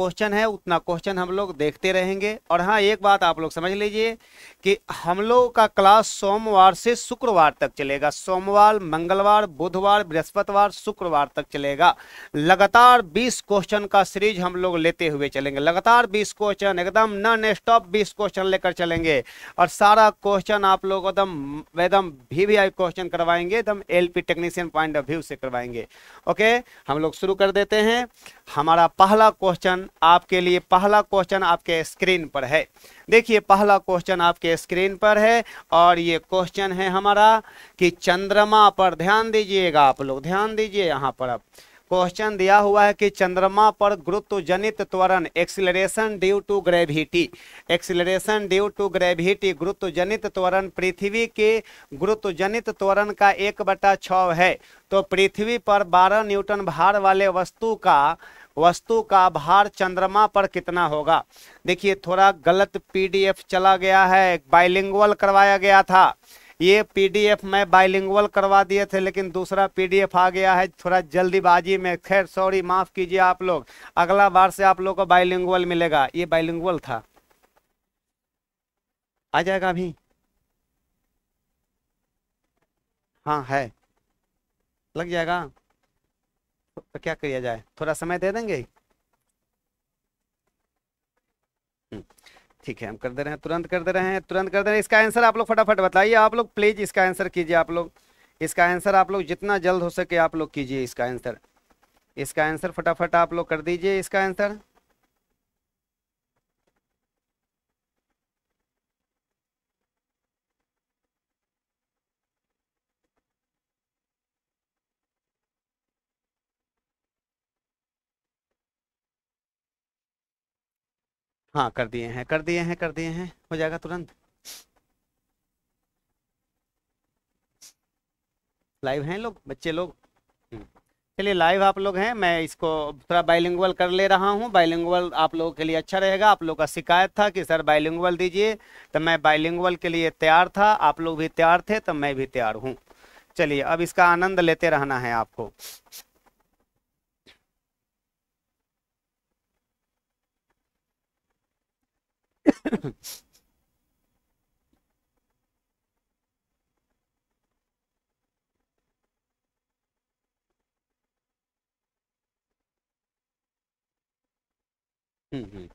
Question है उतना question हम लोग देखते रहेंगे और हाँ एक बात आप लोग समझ लीजिए कि हम लोग का क्लास सोमवार से शुक्रवार तक चलेगा सोमवार मंगलवार बुधवार बृहस्पतिवार शुक्रवार तक चलेगा लगातार 20 क्वेश्चन का सीरीज हम लोग लेते हुए चलेंगे लगातार 20 क्वेश्चन एकदम नन स्टॉप बीस क्वेश्चन लेकर चलेंगे और सारा क्वेश्चन आप लोग एकदम एकदम वी वी आई क्वेश्चन करवाएंगे एकदम L P technician point of view से करवाएंगे ओके हम लोग शुरू कर देते हैं हमारा पहला क्वेश्चन आपके लिए पहला क्वेश्चन आपके स्क्रीन पर है देखिए पहला क्वेश्चन आपके स्क्रीन पर है और ये क्वेश्चन है हमारा कि चंद्रमा पर ध्यान दीजिएगा आप लोग ध्यान दीजिए यहाँ पर अब क्वेश्चन दिया हुआ है कि चंद्रमा पर गुरुत्वजनित त्वरण acceleration due to gravity acceleration due to gravity गुरुत्वजनित त्वरण पृथ्वी के गुरुत्वजनित त्वरण का एक बटा छ है तो पृथ्वी पर 12 न्यूटन भार वाले वस्तु का वस्तु का भार चंद्रमा पर कितना होगा देखिए थोड़ा गलत पीडीएफ चला गया है बाइलिंगुअल करवाया गया था ये पीडीएफ मैं बाइलिंगुअल करवा दिए थे लेकिन दूसरा पीडीएफ आ गया है थोड़ा जल्दीबाजी में खैर सॉरी माफ़ कीजिए आप लोग अगला बार से आप लोग को बाइलिंगुअल मिलेगा ये बाइलिंगुअल था आ जाएगा अभी हाँ है लग जाएगा तो क्या किया जाए थोड़ा समय दे देंगे हम्म, ठीक है हम कर दे रहे हैं तुरंत कर दे रहे हैं तुरंत कर दे रहे हैं इसका आंसर आप लोग फटाफट बताइए आप लोग प्लीज इसका आंसर कीजिए आप लोग इसका आंसर आप लोग जितना जल्द हो सके आप लोग कीजिए इसका आंसर इसका आंसर फटाफट आप लोग कर दीजिए इसका आंसर हाँ कर दिए हैं कर दिए हैं कर दिए हैं हो जाएगा तुरंत लाइव हैं लोग बच्चे लोग हम्म। चलिए लाइव आप लोग हैं मैं इसको थोड़ा बाइलिंगुअल कर ले रहा हूँ बाइलिंगुअल आप लोगों के लिए अच्छा रहेगा आप लोग का शिकायत था कि सर बाइलिंगुअल दीजिए तो मैं बाइलिंगुअल के लिए तैयार था आप लोग भी तैयार थे तो मैं भी तैयार हूँ चलिए अब इसका आनंद लेते रहना है आपको Mm-hmm.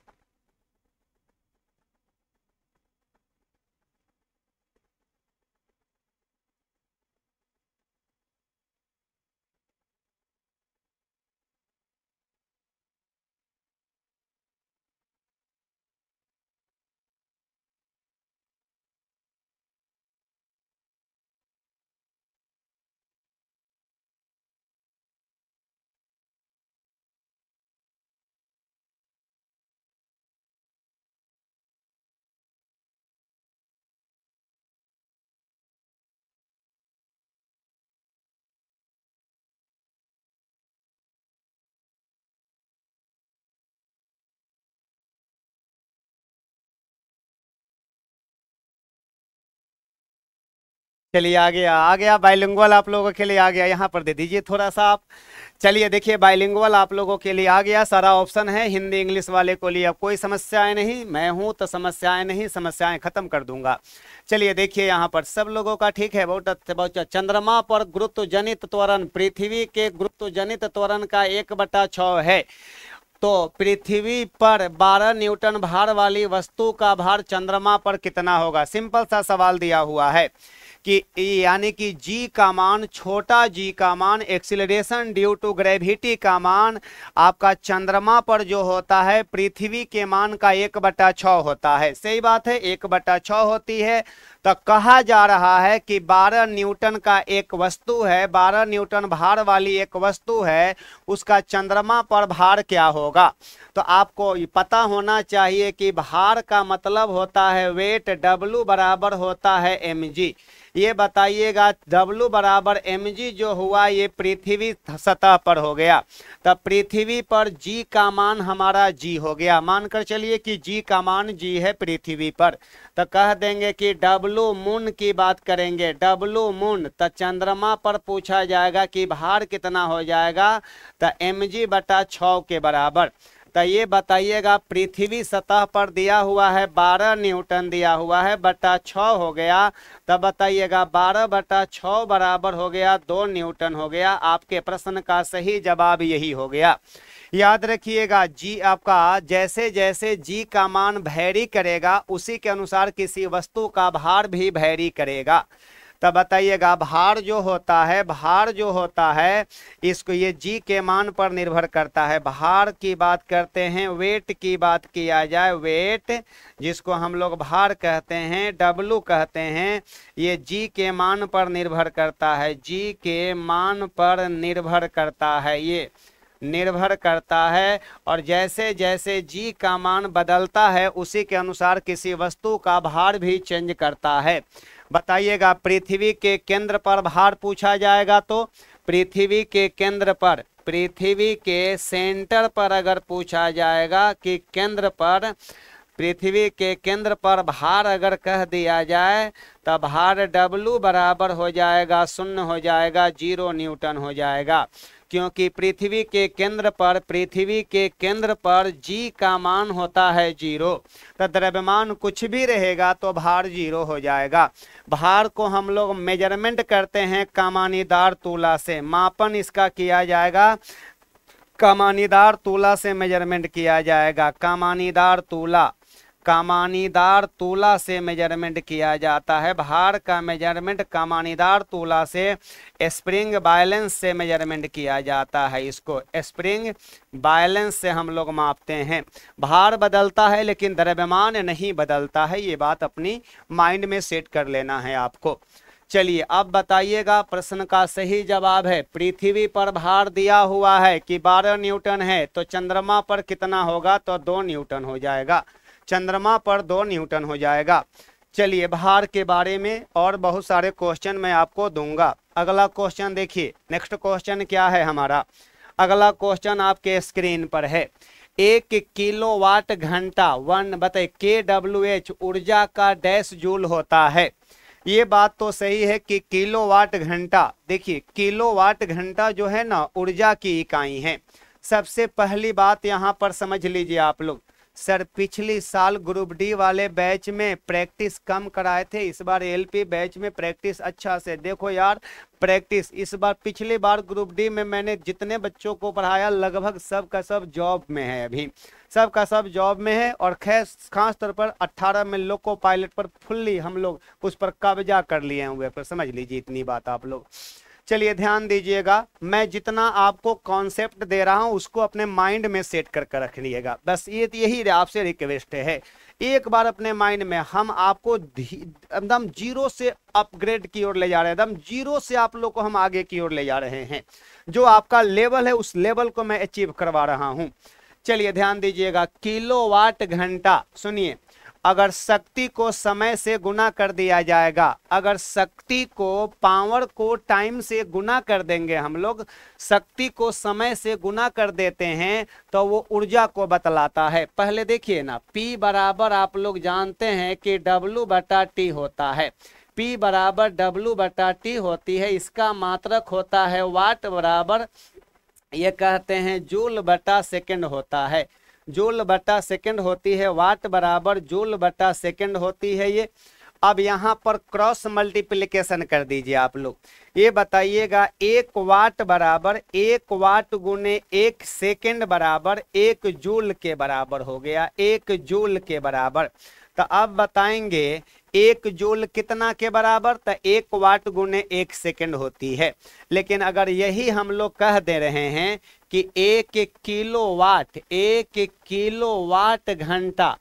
चलिए आ गया आ गया बाइलिंगुअल आप लोगों के लिए आ गया यहाँ पर दे दीजिए थोड़ा सा आप चलिए देखिए बाइलिंगुअल आप लोगों के लिए आ गया सारा ऑप्शन है हिंदी इंग्लिश वाले को लिए अब कोई समस्याएं नहीं मैं हूँ तो समस्याएं नहीं समस्याएं खत्म कर दूंगा चलिए देखिए यहाँ पर सब लोगों का ठीक है बहुत अच्छा बहुत अच्छा चंद्रमा पर गुरुत्व जनित त्वरण पृथ्वी के गुरुत्व जनित त्वरण का एक बटा छ है तो पृथ्वी पर 12 न्यूटन भार वाली वस्तु का भार चंद्रमा पर कितना होगा सिंपल सा सवाल दिया हुआ है कि यानी कि जी का मान छोटा जी का मान एक्सिलरेशन ड्यू टू ग्रेविटी का मान आपका चंद्रमा पर जो होता है पृथ्वी के मान का एक बटा छ होता है सही बात है एक बटा छ होती है तो कहा जा रहा है कि 12 न्यूटन का एक वस्तु है 12 न्यूटन भार वाली एक वस्तु है उसका चंद्रमा पर भार क्या होगा तो आपको पता होना चाहिए कि भार का मतलब होता है वेट डब्लू बराबर होता है एम जी ये बताइएगा डब्लू बराबर एम जो हुआ ये पृथ्वी सतह पर हो गया तो पृथ्वी पर जी का मान हमारा जी हो गया मानकर चलिए कि जी का मान जी है पृथ्वी पर तो कह देंगे कि डब्लू मून की बात करेंगे डब्लू मून तो चंद्रमा पर पूछा जाएगा कि भार कितना हो जाएगा तो एम जी बटा छ के बराबर तो ये बताइएगा पृथ्वी सतह पर दिया हुआ है बारह न्यूटन दिया हुआ है बटा छ हो गया तब तो बताइएगा बारह बटा छ बराबर हो गया दो न्यूटन हो गया आपके प्रश्न का सही जवाब यही हो गया याद रखिएगा जी आपका जैसे जैसे जी का मान भैरी करेगा उसी के अनुसार किसी वस्तु का भार भी भैरी करेगा तब बताइएगा भार जो होता है भार जो होता है इसको ये जी के मान पर निर्भर करता है भार की बात करते हैं वेट की बात किया जाए वेट जिसको हम लोग भार कहते हैं डब्लू कहते हैं ये जी के मान पर निर्भर करता है जी के मान पर निर्भर करता है ये निर्भर करता है और जैसे जैसे जी का मान बदलता है उसी के अनुसार किसी वस्तु का भार भी चेंज करता है बताइएगा पृथ्वी के केंद्र पर भार पूछा जाएगा तो पृथ्वी के केंद्र पर पृथ्वी के सेंटर पर अगर पूछा जाएगा कि केंद्र पर पृथ्वी के केंद्र पर भार अगर कह दिया जाए तो भार W बराबर हो जाएगा शून्य हो जाएगा जीरो न्यूटन हो जाएगा क्योंकि पृथ्वी के केंद्र पर पृथ्वी के केंद्र पर जी का मान होता है जीरो तो द्रव्यमान कुछ भी रहेगा तो भार जीरो हो जाएगा भार को हम लोग मेजरमेंट करते हैं कमानीदार तुला से मापन इसका किया जाएगा कमानीदार तुला से मेजरमेंट किया जाएगा कमानीदार तुला कामानीदार तोला से मेजरमेंट किया जाता है भार का मेजरमेंट कामानीदार तोला से स्प्रिंग बैलेंस से मेजरमेंट किया जाता है इसको स्प्रिंग बैलेंस से हम लोग मापते हैं भार बदलता है लेकिन द्रव्यमान नहीं बदलता है ये बात अपनी माइंड में सेट कर लेना है आपको चलिए अब बताइएगा प्रश्न का सही जवाब है पृथ्वी पर भार दिया हुआ है कि बारह न्यूटन है तो चंद्रमा पर कितना होगा तो दो न्यूटन हो जाएगा चंद्रमा पर दो न्यूटन हो जाएगा चलिए भार के बारे में और बहुत सारे क्वेश्चन मैं आपको दूंगा अगला क्वेश्चन देखिए नेक्स्ट क्वेश्चन क्या है हमारा अगला क्वेश्चन आपके स्क्रीन पर है एक किलोवाट घंटा वन बताए के डब्ल्यू एच ऊर्जा का डैश जूल होता है ये बात तो सही है कि किलोवाट घंटा देखिए किलोवाट घंटा जो है ना ऊर्जा की इकाई है सबसे पहली बात यहाँ पर समझ लीजिए आप लोग सर पिछले साल ग्रुप डी वाले बैच में प्रैक्टिस कम कराए थे इस बार एलपी बैच में प्रैक्टिस अच्छा से देखो यार प्रैक्टिस इस बार पिछली बार ग्रुप डी में मैंने जितने बच्चों को पढ़ाया लगभग सब का सब जॉब में है अभी सब का सब जॉब में है और खैर खास तौर पर 18 में लोको पायलट पर फुल्ली हम लोग उस पर कब्जा कर लिए वे पर समझ लीजिए इतनी बात आप लोग चलिए ध्यान दीजिएगा मैं जितना आपको कॉन्सेप्ट दे रहा हूं उसको अपने माइंड में सेट कर कर रख लीजिएगा बस ये तो यही आपसे रिक्वेस्ट है एक बार अपने माइंड में हम आपको एकदम जीरो से अपग्रेड की ओर ले जा रहे हैं एकदम जीरो से आप लोग को हम आगे की ओर ले जा रहे हैं जो आपका लेवल है उस लेवल को मैं अचीव करवा रहा हूँ चलिए ध्यान दीजिएगा किलोवाट घंटा सुनिए अगर शक्ति को समय से गुना कर दिया जाएगा अगर शक्ति को पावर को टाइम से गुना कर देंगे हम लोग शक्ति को समय से गुना कर देते हैं तो वो ऊर्जा को बतलाता है पहले देखिए ना P बराबर आप लोग जानते हैं कि W बटा T होता है P बराबर W बटा T होती है इसका मात्रक होता है वाट बराबर ये कहते हैं जूल बटा सेकेंड होता है जूल बटा सेकेंड होती है वाट बराबर जूल बटा सेकेंड होती है ये अब यहाँ पर क्रॉस मल्टीप्लीकेशन कर दीजिए आप लोग ये बताइएगा एक वाट बराबर एक वाट गुने एक सेकेंड बराबर एक जूल के बराबर हो गया एक जूल के बराबर तो अब बताएंगे एक जूल कितना के बराबर तो एक वाट गुने एक सेकेंड होती है लेकिन अगर यही हम लोग कह दे रहे हैं कि एक किलोवाट एक किलोवाट घंटा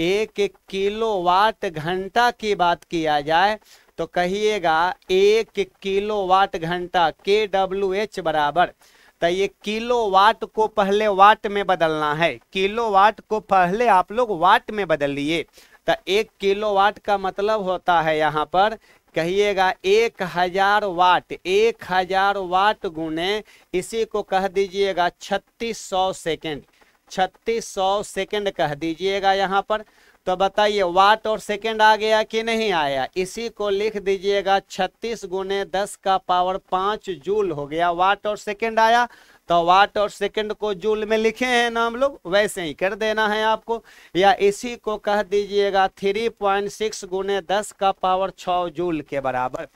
एक किलोवाट घंटा की बात किया जाए तो कहिएगा एक किलोवाट घंटा के डब्ल्यू एच बराबर तो ये किलोवाट को पहले वाट में बदलना है किलोवाट को पहले आप लोग वाट में बदलिए तो एक किलोवाट का मतलब होता है यहाँ पर कहिएगा एक हजार वाट एक हजार वाट गुने इसी को कह दीजिएगा छत्तीस सौ सेकेंड छत्तीस सौ सेकेंड कह दीजिएगा यहाँ पर तो बताइए वाट और सेकेंड आ गया कि नहीं आया इसी को लिख दीजिएगा छत्तीस गुने दस का पावर पाँच जूल हो गया वाट और सेकेंड आया तो वाट और सेकंड को जूल में लिखे हैं ना हम लोग वैसे ही कर देना है आपको या इसी को कह दीजिएगा थ्री पॉइंट सिक्स गुने दस का पावर छ जूल के बराबर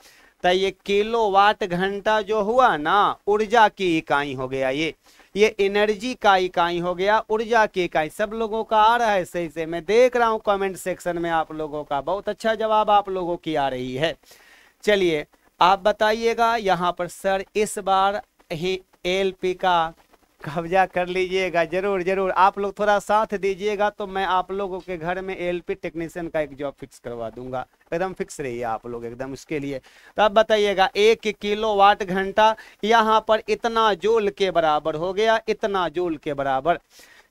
तो ये किलो वाट घंटा जो हुआ ना ऊर्जा की इकाई हो गया ये ये एनर्जी का इकाई हो गया ऊर्जा की इकाई सब लोगों का आ रहा है सही से मैं देख रहा हूँ कमेंट सेक्शन में आप लोगों का बहुत अच्छा जवाब आप लोगों की आ रही है चलिए आप बताइएगा यहाँ पर सर इस बार ही एलपी का कब्जा कर लीजिएगा जरूर जरूर आप लोग थोड़ा साथ दीजिएगा तो मैं आप लोगों के घर में एलपी टेक्नीशियन का एक जॉब फिक्स करवा दूंगा एकदम फिक्स रहिए आप लोग एकदम उसके लिए तो आप बताइएगा एक किलो वाट घंटा यहाँ पर इतना जोल के बराबर हो गया इतना जोल के बराबर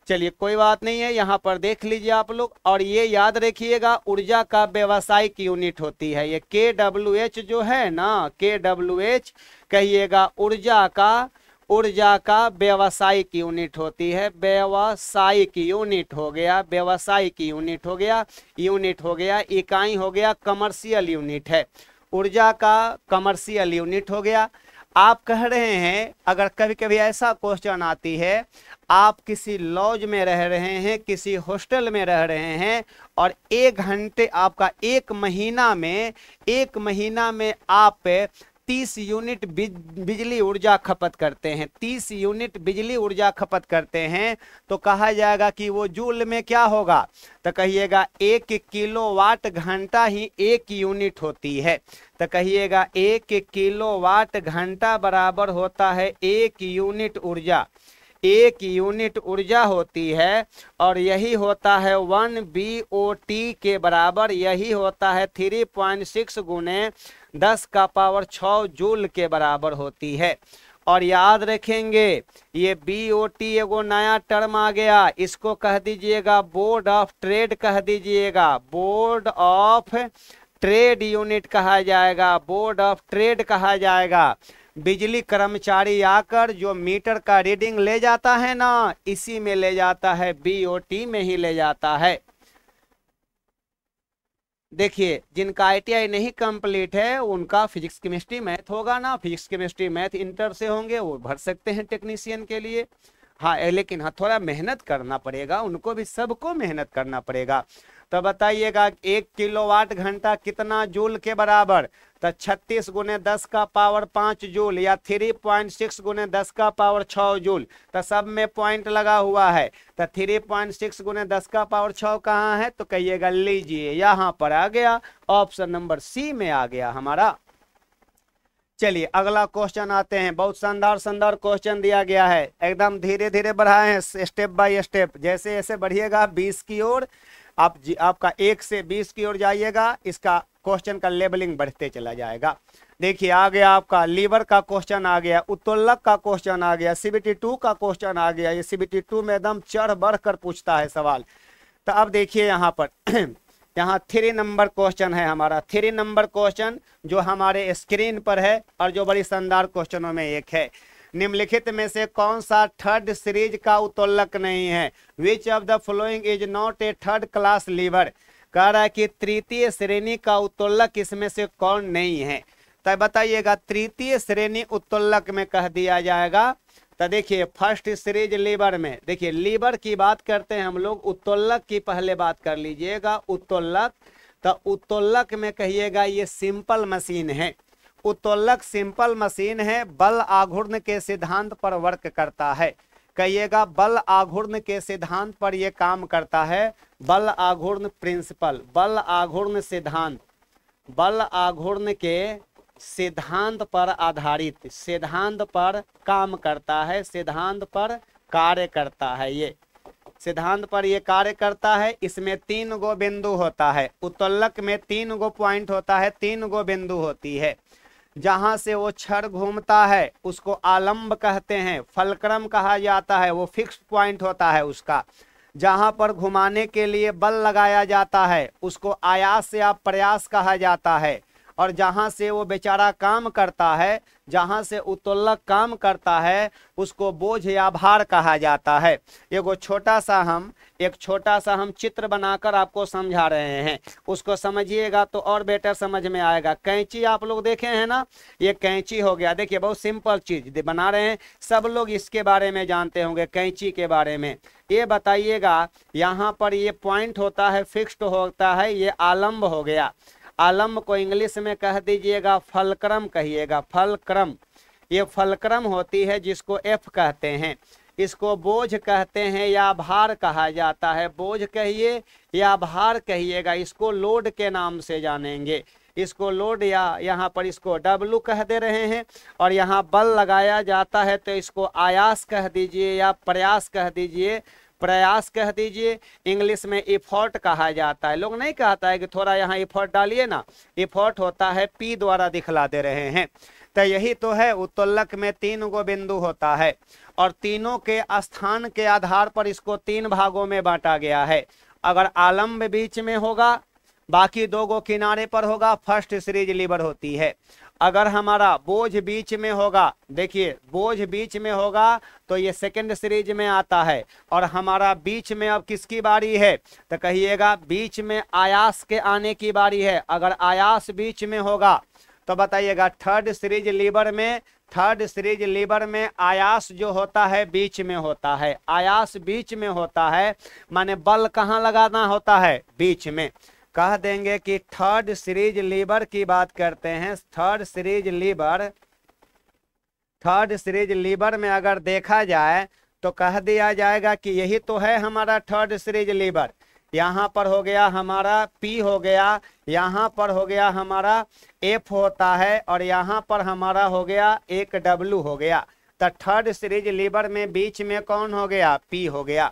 चलिए कोई बात नहीं है यहाँ पर देख लीजिए आप लोग और ये याद रखिएगा ऊर्जा का व्यवसायिक यूनिट होती है ये के डब्ल्यू एच जो है ना के डब्ल्यू एच कहिएगा ऊर्जा का ऊर्जा का व्यवसायिक यूनिट होती है व्यवसायिक यूनिट हो गया व्यवसायिक यूनिट हो गया यूनिट हो गया इकाई हो गया कमर्शियल यूनिट है ऊर्जा का कमर्शियल यूनिट हो गया आप कह रहे हैं अगर कभी कभी ऐसा क्वेश्चन आती है आप किसी लॉज में रह रहे हैं किसी हॉस्टल में रह रहे हैं और एक घंटे आपका एक महीना में एक महीना में आप तीस यूनिट बिजली ऊर्जा खपत करते हैं तीस यूनिट बिजली ऊर्जा खपत करते हैं तो कहा जाएगा कि वो जूल में क्या होगा तो कहिएगा एक किलोवाट घंटा ही एक यूनिट होती है तो कहिएगा एक किलोवाट घंटा बराबर होता है एक यूनिट ऊर्जा एक यूनिट ऊर्जा होती है और यही होता है वन बी ओ टी के बराबर यही होता है थ्री पॉइंट सिक्स गुने दस का पावर छ जूल के बराबर होती है और याद रखेंगे ये बी ओ टी एगो नया टर्म आ गया इसको कह दीजिएगा बोर्ड ऑफ ट्रेड कह दीजिएगा बोर्ड ऑफ ट्रेड यूनिट कहा जाएगा बोर्ड ऑफ ट्रेड कहा जाएगा बिजली कर्मचारी आकर जो मीटर का रीडिंग ले जाता है ना इसी में ले जाता है बी ओ टी में ही ले जाता है देखिए जिनका आईटीआई नहीं कंप्लीट है उनका फिजिक्स केमिस्ट्री मैथ होगा ना फिजिक्स केमिस्ट्री मैथ इंटर से होंगे वो भर सकते हैं टेक्नीशियन के लिए हाँ लेकिन हाँ थोड़ा मेहनत करना पड़ेगा उनको भी सबको मेहनत करना पड़ेगा तो बताइएगा एक किलोवाट घंटा कितना जूल के बराबर तो छत्तीस गुने दस का पावर पाँच जूल या थ्री पॉइंट सिक्स गुने दस का पावर छ जूल तो सब में पॉइंट लगा हुआ है तो थ्री पॉइंट सिक्स गुने दस का पावर छ कहाँ है तो कहिएगा लीजिए यहाँ पर आ गया ऑप्शन नंबर सी में आ गया हमारा चलिए अगला क्वेश्चन आते हैं बहुत शानदार शानदार क्वेश्चन दिया गया है एकदम धीरे धीरे बढ़ाए हैं स्टेप बाय स्टेप जैसे जैसे बढ़िएगा बीस की ओर आप जी आपका एक से बीस की ओर जाइएगा इसका क्वेश्चन का लेबलिंग बढ़ते चला जाएगा देखिए आ गया आपका लीवर का क्वेश्चन आ गया उत्तोलक का क्वेश्चन आ गया सीबीटी टू का क्वेश्चन आ गया ये सीबीटी टू में एकदम चढ़ बढ़ कर पूछता है सवाल तो अब देखिए यहाँ पर यहाँ थ्री नंबर क्वेश्चन है हमारा थ्री नंबर क्वेश्चन जो हमारे स्क्रीन पर है और जो बड़ी शानदार क्वेश्चनों में एक है निम्नलिखित में से कौन सा थर्ड सीरीज का उत्तोलक नहीं है which of the following is not a third class lever कह रहा है कि तृतीय श्रेणी का उत्तोलक इसमें से कौन नहीं है तो बताइएगा तृतीय श्रेणी उत्तोलक में कह दिया जाएगा तो देखिए फर्स्ट सीरीज लीवर में देखिए लीवर की बात करते हैं हम लोग उत्तोलक की पहले बात कर लीजिएगा उत्तोलक तो उत्तोलक में कहिएगा ये सिंपल मशीन है उत्तोलक सिंपल मशीन है बल आघूर्ण के सिद्धांत पर वर्क करता है कहिएगा बल आघूर्ण के सिद्धांत पर यह काम करता है बल आघूर्ण प्रिंसिपल बल आघूर्ण सिद्धांत बल आघूर्ण के सिद्धांत पर आधारित सिद्धांत पर काम करता है सिद्धांत पर कार्य करता है ये सिद्धांत पर यह कार्य करता है इसमें तीन गो बिंदु होता है उत्तोलक में तीन गो पॉइंट होता है तीन गो बिंदु होती है जहां से वो छड़ घूमता है उसको आलम्ब कहते हैं फलक्रम कहा जाता है वो फिक्स पॉइंट होता है उसका जहां पर घुमाने के लिए बल लगाया जाता है उसको आयास या प्रयास कहा जाता है और जहाँ से वो बेचारा काम करता है जहाँ से उत्तोलक काम करता है उसको बोझ या भार कहा जाता है एगो छोटा सा हम एक छोटा सा हम चित्र बनाकर आपको समझा रहे हैं उसको समझिएगा तो और बेटर समझ में आएगा कैंची आप लोग देखे हैं ना ये कैंची हो गया देखिए बहुत सिंपल चीज बना रहे हैं सब लोग इसके बारे में जानते होंगे कैंची के बारे में ये बताइएगा यहाँ पर ये पॉइंट होता है फिक्स्ड होता है ये आलम्ब हो गया आलम्ब को इंग्लिश में कह दीजिएगा फलक्रम कहिएगा फलक्रम ये फलक्रम होती है जिसको एफ कहते हैं इसको बोझ कहते हैं या भार कहा जाता है बोझ कहिए या भार कहिएगा इसको लोड के नाम से जानेंगे इसको लोड या यहाँ पर इसको डब्लू कह दे रहे हैं और यहाँ बल लगाया जाता है तो इसको आयास कह दीजिए या प्रयास कह दीजिए प्रयास कह दीजिए इंग्लिश में इफोर्ट कहा जाता है लोग नहीं कहता है कि थोड़ा यहाँ इफॉर्ट डालिए ना इफॉर्ट होता है पी द्वारा दिखला दे रहे हैं तो यही तो है उत्तोलक में तीन गो बिंदु होता है और तीनों के स्थान के आधार पर इसको तीन भागों में बांटा गया है अगर आलम्ब बीच में होगा बाकी दो गो किनारे पर होगा फर्स्ट सीरीज लीवर होती है अगर हमारा बोझ बीच में होगा देखिए बोझ बीच में होगा तो ये सेकंड सीरीज में आता है और हमारा बीच में अब किसकी बारी है तो कहिएगा बीच में आयास के आने की बारी है अगर आयास बीच में होगा तो बताइएगा थर्ड सीरीज लीवर में थर्ड सीरीज लीवर में आयास जो होता है बीच में होता है आयास बीच में होता है माने बल कहाँ लगाना होता है बीच में कह देंगे कि थर्ड सीरीज लीवर की बात करते हैं third series lever third series lever में अगर देखा जाए तो कह दिया जाएगा कि यही तो है हमारा थर्ड सीरीज लीवर यहाँ पर हो गया हमारा पी हो गया यहाँ पर हो गया हमारा एफ होता है और यहाँ पर हमारा हो गया एक डब्लू हो गया तो थर्ड सीरीज लीवर में बीच में कौन हो गया पी हो गया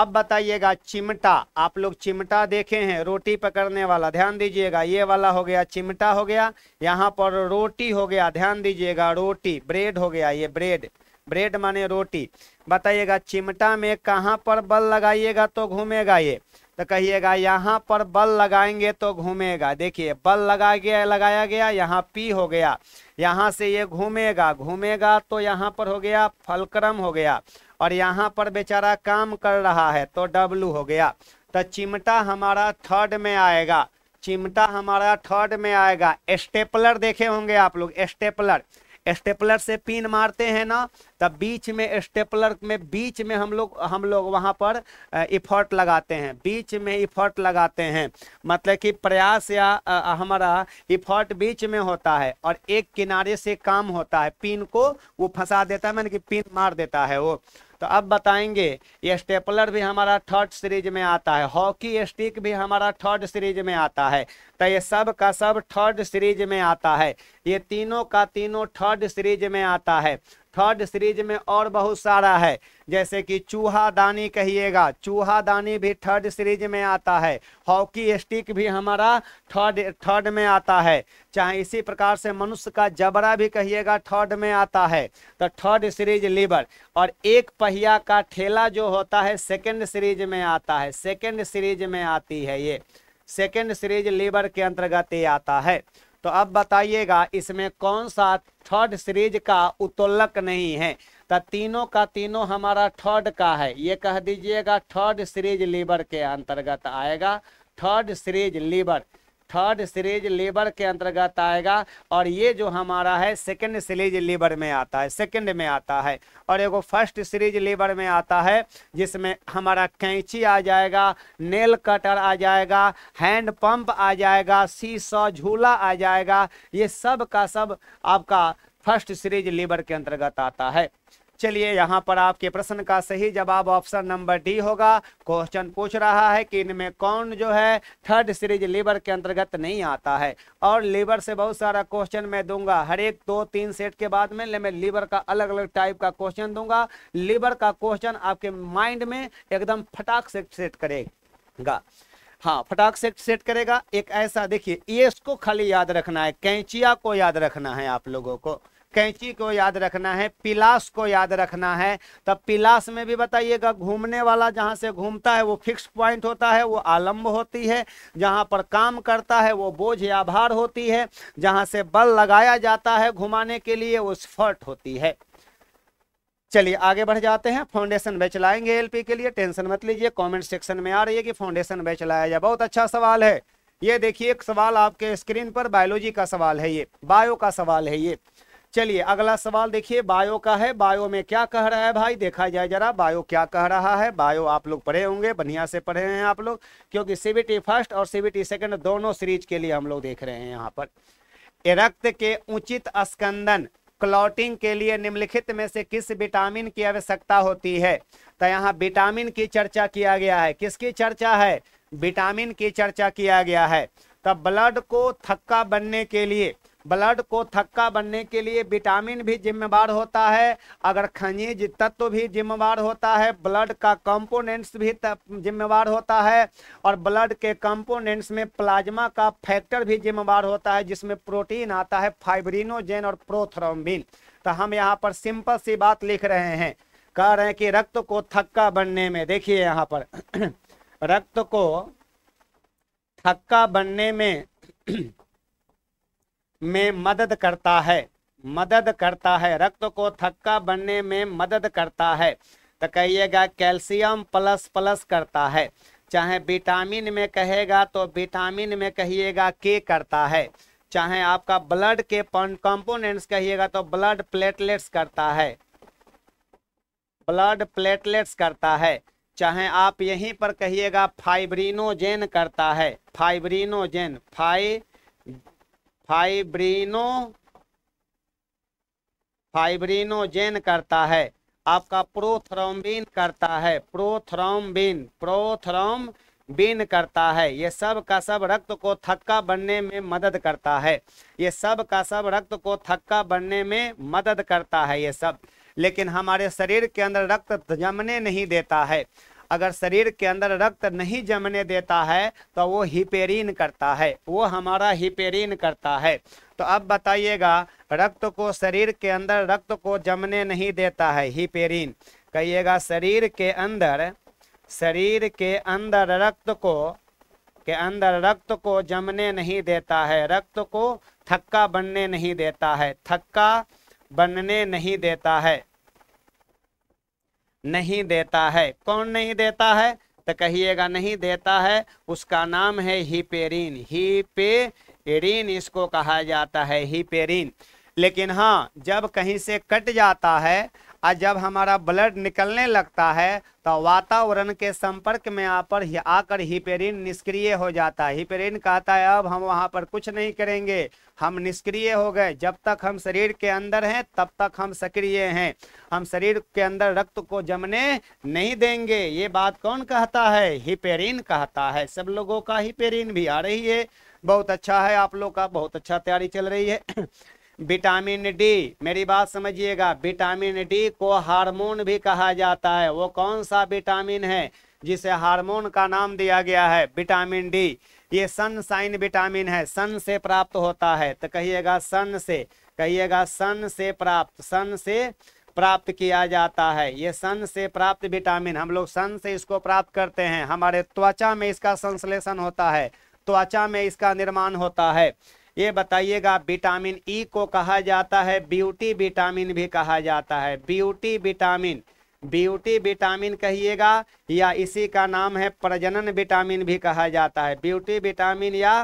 अब बताइएगा चिमटा आप लोग चिमटा देखे हैं रोटी पकड़ने वाला ध्यान दीजिएगा ये वाला हो गया चिमटा हो गया यहाँ पर रोटी हो गया ध्यान दीजिएगा रोटी ब्रेड हो गया ये ब्रेड ब्रेड माने रोटी बताइएगा चिमटा में कहाँ पर बल लगाइएगा तो घूमेगा ये तो कहिएगा यहाँ पर बल लगाएंगे तो घूमेगा देखिए बल लगा गया लगाया गया यहाँ पी हो गया यहाँ से ये घूमेगा घूमेगा तो यहाँ पर हो गया फलक्रम हो गया और यहाँ पर बेचारा काम कर रहा है तो डब्लू हो गया तो चिमटा हमारा थर्ड में आएगा चिमटा हमारा थर्ड में आएगा स्टेपलर देखे होंगे आप लोग स्टेपलर स्टेपलर से पिन मारते हैं ना तब बीच में स्टेपलर में बीच में हम लोग हम लोग वहाँ पर इफर्ट लगाते हैं बीच में इफर्ट लगाते हैं मतलब कि प्रयास या आ, हमारा इफर्ट बीच में होता है और एक किनारे से काम होता है पिन को वो फंसा देता है मैंने कि पिन मार देता है वो तो अब बताएंगे ये स्टेपलर भी हमारा थर्ड सीरीज में आता है हॉकी स्टिक भी हमारा थर्ड सीरीज में आता है तो ये सब का सब थर्ड सीरीज में आता है ये तीनों का तीनों थर्ड सीरीज में आता है थर्ड सीरीज में और बहुत सारा है जैसे कि चूहा दानी कहिएगा चूहा दानी भी थर्ड सीरीज में आता है हॉकी स्टिक भी हमारा थर्ड थर्ड में आता है चाहे इसी प्रकार से मनुष्य का जबरा भी कहिएगा थर्ड में आता है तो थर्ड सीरीज लीवर और एक पहिया का ठेला जो होता है सेकेंड सीरीज में आता है सेकेंड सीरीज में आती है ये सेकेंड सीरीज लीवर के अंतर्गत ये आता है तो अब बताइएगा इसमें कौन सा थर्ड सीरीज का उत्तोलक नहीं है तो तीनों का तीनों हमारा थर्ड का है ये कह दीजिएगा थर्ड सीरीज लीवर के अंतर्गत आएगा third series lever third series labour के अंतर्गत आएगा और ये जो हमारा है सेकंड सीरीज लेबर में आता है सेकंड में आता है और एगो फर्स्ट सीरीज लेबर में आता है जिसमें हमारा कैंची आ जाएगा नेल कटर आ जाएगा हैंड पंप आ जाएगा सौ झूला आ जाएगा ये सब का सब आपका फर्स्ट सीरीज लेबर के अंतर्गत आता है चलिए यहाँ पर आपके प्रश्न का सही जवाब ऑप्शन नंबर डी होगा क्वेश्चन पूछ रहा है कि इनमें कौन जो है थर्ड सीरीज लीवर के अंतर्गत नहीं आता है और लीवर से बहुत सारा क्वेश्चन मैं दूंगा हर एक दो तीन सेट के बाद में मैं लीवर का अलग अलग टाइप का क्वेश्चन दूंगा लीवर का क्वेश्चन आपके माइंड में एकदम फटाक से सेट करेगा हाँ फटाक से सेट करेगा एक ऐसा देखिए ये इसको खाली याद रखना है कैंचिया को याद रखना है आप लोगों को कैंची को याद रखना है पिलास को याद रखना है तब पिलास में भी बताइएगा घूमने वाला जहाँ से घूमता है वो फिक्स पॉइंट होता है वो आलम्ब होती है जहाँ पर काम करता है वो बोझ या भार होती है जहाँ से बल लगाया जाता है घुमाने के लिए वो स्फर्ट होती है चलिए आगे बढ़ जाते हैं फाउंडेशन बैच लाएंगे एलपी के लिए टेंशन मत लीजिए कमेंट सेक्शन में आ रही है कि फाउंडेशन बैच लाया जाए बहुत अच्छा सवाल है ये देखिए एक सवाल आपके स्क्रीन पर बायोलॉजी का सवाल है ये बायो का सवाल है ये चलिए अगला सवाल देखिए बायो का है बायो में क्या कह रहा है भाई देखा जाए जरा बायो क्या कह रहा है बायो आप लोग पढ़े होंगे बढ़िया से पढ़े हैं आप लोग क्योंकि सीबीटी फर्स्ट और सीबीटी सेकंड दोनों सीरीज के लिए हम लोग देख रहे हैं यहाँ पर रक्त के उचित स्कंदन क्लॉटिंग के लिए निम्नलिखित में से किस विटामिन की आवश्यकता होती है तो यहाँ विटामिन की चर्चा किया गया है किसकी चर्चा है विटामिन की चर्चा किया गया है तब तो ब्लड को थक्का बनने के लिए ब्लड को थक्का बनने के लिए विटामिन भी जिम्मेवार होता है अगर खनिज तत्व भी जिम्मेवार होता है ब्लड का कंपोनेंट्स भी जिम्मेवार होता है और ब्लड के कंपोनेंट्स में प्लाज्मा का फैक्टर भी जिम्मेवार होता है जिसमें प्रोटीन आता है फाइब्रिनोजेन और प्रोथ्रोम्बिन तो हम यहाँ पर सिंपल सी बात लिख रहे हैं कह रहे हैं कि रक्त को थक्का बनने में देखिए यहाँ पर रक्त को थक्का बनने में में मदद करता है मदद करता है रक्त को थक्का बनने में मदद करता है तो कहिएगा कैल्शियम प्लस प्लस करता है चाहे विटामिन में कहेगा तो विटामिन में कहिएगा के करता है चाहे आपका ब्लड के कंपोनेंट्स कहिएगा तो ब्लड प्लेटलेट्स करता है ब्लड प्लेटलेट्स करता है चाहे आप यहीं पर कहिएगा फाइब्रिनोजेन करता है फाइब्रिनोजेन फाइ फाइब्रीनो फाइब्रिनोजेन करता है आपका प्रोथ्रोम्बिन करता है प्रोथ्रोम्बिन प्रोथ्रोम बीन करता है ये सब का सब रक्त को थक्का बनने में मदद करता है ये सब का सब रक्त को थक्का बनने में मदद करता है ये सब लेकिन हमारे शरीर के अंदर रक्त जमने नहीं देता है अगर शरीर के अंदर रक्त नहीं जमने देता है तो वो हिपेरिन करता है वो हमारा हिपेरिन करता है तो अब बताइएगा रक्त को शरीर के अंदर रक्त को जमने नहीं देता है हिपेरिन कहिएगा शरीर के अंदर शरीर के अंदर रक्त को के अंदर रक्त को जमने नहीं देता है रक्त को थक्का बनने नहीं देता है थक्का बनने नहीं देता है नहीं देता है कौन नहीं देता है तो कहिएगा नहीं देता है उसका नाम है हिपेरिन हिपेरिन इसको कहा जाता है हिपेरिन लेकिन हाँ जब कहीं से कट जाता है और जब हमारा ब्लड निकलने लगता है तो वातावरण के संपर्क में पर आकर हिपेरिन निष्क्रिय हो जाता है हिपेरिन कहता है अब हम वहाँ पर कुछ नहीं करेंगे हम निष्क्रिय हो गए जब तक हम शरीर के अंदर हैं तब तक हम सक्रिय हैं हम शरीर के अंदर रक्त को जमने नहीं देंगे ये बात कौन कहता है हिपेरिन कहता है सब लोगों का हिपेरिन भी आ रही है बहुत अच्छा है आप लोग का बहुत अच्छा तैयारी चल रही है विटामिन डी मेरी बात समझिएगा विटामिन डी को हार्मोन भी कहा जाता है वो कौन सा विटामिन है जिसे हार्मोन का नाम दिया गया है विटामिन डी ये सन साइन विटामिन है सन से प्राप्त होता है तो कहिएगा सन से कहिएगा सन से प्राप्त सन से प्राप्त किया जाता है ये सन से प्राप्त विटामिन हम लोग सन से इसको प्राप्त करते हैं हमारे त्वचा में इसका संश्लेषण होता है त्वचा में इसका निर्माण होता है ये बताइएगा विटामिन ई को कहा जाता है ब्यूटी विटामिन भी कहा जाता है ब्यूटी विटामिन ब्यूटी विटामिन कहिएगा या इसी का नाम है प्रजनन विटामिन भी कहा जाता है ब्यूटी विटामिन या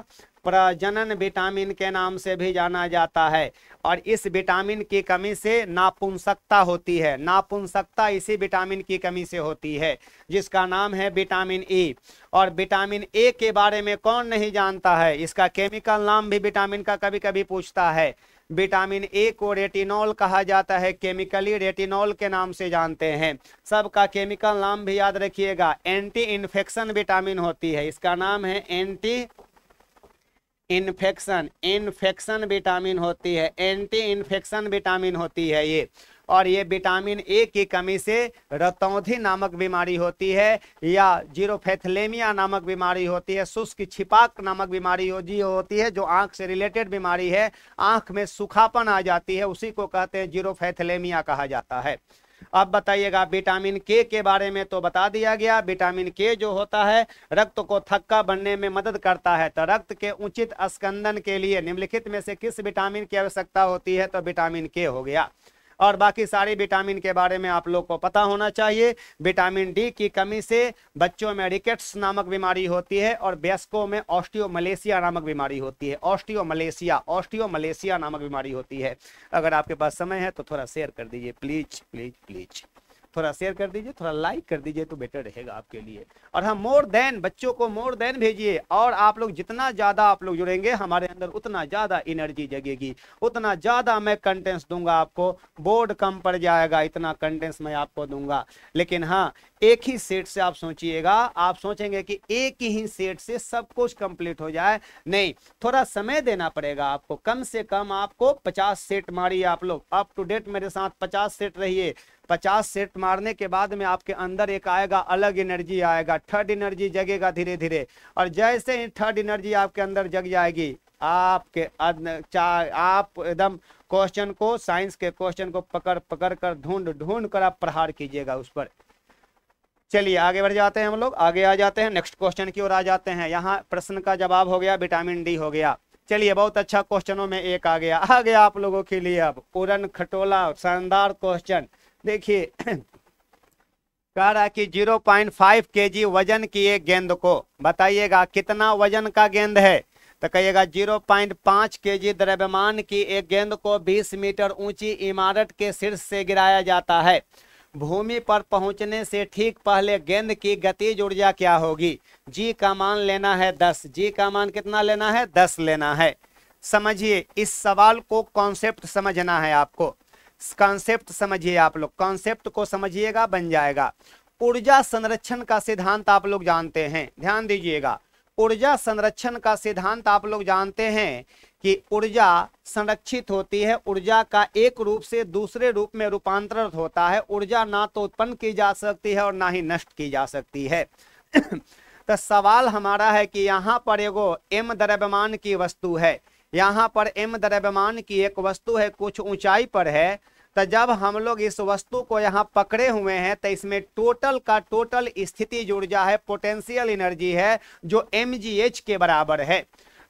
प्रजनन विटामिन के नाम से भी जाना जाता है और इस विटामिन की कमी से नापुंसकता होती है नापुंसकता इसी विटामिन की कमी से होती है जिसका नाम है विटामिन ई और विटामिन ए के बारे में कौन नहीं जानता है इसका केमिकल नाम भी विटामिन का कभी कभी पूछता है विटामिन ए को रेटिनॉल कहा जाता है केमिकली रेटिनॉल के नाम से जानते हैं सबका केमिकल नाम भी याद रखिएगा एंटी इन्फेक्शन विटामिन होती है इसका नाम है एंटी इन्फेक्शन इन्फेक्शन विटामिन होती है एंटी इन्फेक्शन विटामिन होती है ये और ये विटामिन ए की कमी से रतौधी नामक बीमारी होती है या जीरोफेथलेमिया नामक बीमारी होती है शुष्क छिपाक नामक बीमारी होती है जो आंख से रिलेटेड बीमारी है आंख में सूखापन आ जाती है उसी को कहते हैं जीरोफेथलेमिया कहा जाता है अब बताइएगा विटामिन के के बारे में तो बता दिया गया विटामिन के जो होता है रक्त को थक्का बनने में मदद करता है तो रक्त के उचित स्कंदन के लिए निम्नलिखित में से किस विटामिन की आवश्यकता होती है तो विटामिन के हो गया और बाकी सारे विटामिन के बारे में आप लोग को पता होना चाहिए विटामिन डी की कमी से बच्चों में रिकेट्स नामक बीमारी होती है और वयस्कों में मलेशिया नामक बीमारी होती है मलेशिया ऑस्टियो मलेशिया नामक बीमारी होती है अगर आपके पास समय है तो थोड़ा शेयर कर दीजिए प्लीज प्लीज प्लीज थोड़ा शेयर कर दीजिए थोड़ा लाइक कर दीजिए तो बेटर रहेगा आपके लिए और हम मोर देन बच्चों को मोर देन भेजिए और आप लोग जितना ज़्यादा आप लोग जुड़ेंगे हमारे अंदर उतना ज़्यादा एनर्जी जगेगी उतना ज़्यादा मैं कंटेंट्स दूंगा आपको बोर्ड कम पड़ जाएगा इतना कंटेंट्स मैं आपको दूंगा लेकिन हाँ एक ही सेट से आप सोचिएगा आप सोचेंगे कि एक ही सेट से सब कुछ कंप्लीट हो जाए नहीं थोड़ा समय देना पड़ेगा आपको कम से कम आपको 50 सेट मारिए आप लोग अप टू डेट मेरे साथ 50 सेट रहिए 50 सेट मारने के बाद में आपके अंदर एक आएगा अलग एनर्जी आएगा थर्ड एनर्जी जगेगा धीरे धीरे और जैसे ही थर्ड एनर्जी आपके अंदर जग जाएगी आपके आप एकदम क्वेश्चन को साइंस के क्वेश्चन को पकड़ पकड़ कर ढूंढ ढूंढ कर आप प्रहार कीजिएगा उस पर चलिए आगे बढ़ जाते हैं हम लोग आगे आ जाते हैं नेक्स्ट क्वेश्चन की ओर आ जाते हैं यहाँ प्रश्न का जवाब हो गया विटामिन डी हो गया चलिए बहुत अच्छा क्वेश्चनों में एक आ गया आ गया आप लोगों के लिए अब उड़न खटोला शानदार क्वेश्चन देखिए कह रहा है कि 0.5 पॉइंट वजन की एक गेंद को बताइएगा कितना वजन का गेंद है तो कहिएगा 0.5 पॉइंट द्रव्यमान की एक गेंद को 20 मीटर ऊंची इमारत के शीर्ष से गिराया जाता है भूमि पर पहुंचने से ठीक पहले गेंद की गतिज ऊर्जा क्या होगी जी का मान लेना है दस जी का मान कितना लेना है दस लेना है समझिए इस सवाल को कॉन्सेप्ट समझना है आपको कॉन्सेप्ट समझिए आप लोग कॉन्सेप्ट को समझिएगा बन जाएगा ऊर्जा संरक्षण का सिद्धांत आप लोग जानते हैं ध्यान दीजिएगा ऊर्जा संरक्षण का सिद्धांत आप लोग जानते हैं कि ऊर्जा संरक्षित होती है ऊर्जा का एक रूप से दूसरे रूप में रूपांतरण होता है ऊर्जा ना तो उत्पन्न की जा सकती है और ना ही नष्ट की जा सकती है तो सवाल हमारा है कि यहाँ पर एगो एम द्रव्यमान की वस्तु है यहाँ पर एम द्रव्यमान की एक वस्तु है कुछ ऊंचाई पर है तो जब हम लोग इस वस्तु को यहाँ पकड़े हुए हैं तो इसमें टोटल का टोटल स्थिति ऊर्जा है पोटेंशियल एनर्जी है जो एम के बराबर है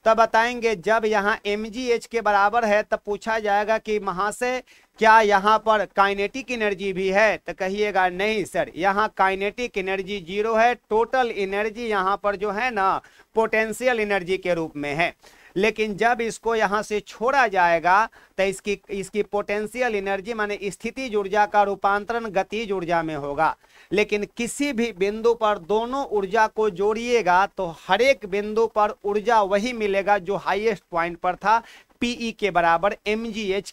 तब तो बताएंगे जब यहाँ एम के बराबर है तब तो पूछा जाएगा कि महाशय क्या यहाँ पर काइनेटिक एनर्जी भी है तो कहिएगा नहीं सर यहाँ काइनेटिक एनर्जी जीरो है टोटल एनर्जी यहाँ पर जो है ना पोटेंशियल एनर्जी के रूप में है लेकिन जब इसको यहाँ से छोड़ा जाएगा तो इसकी इसकी पोटेंशियल एनर्जी माने स्थिति ऊर्जा का रूपांतरण गतिज ऊर्जा में होगा लेकिन किसी भी बिंदु पर दोनों ऊर्जा को जोड़िएगा तो हर एक बिंदु पर ऊर्जा वही मिलेगा जो हाईएस्ट पॉइंट पर था पीई e के बराबर एम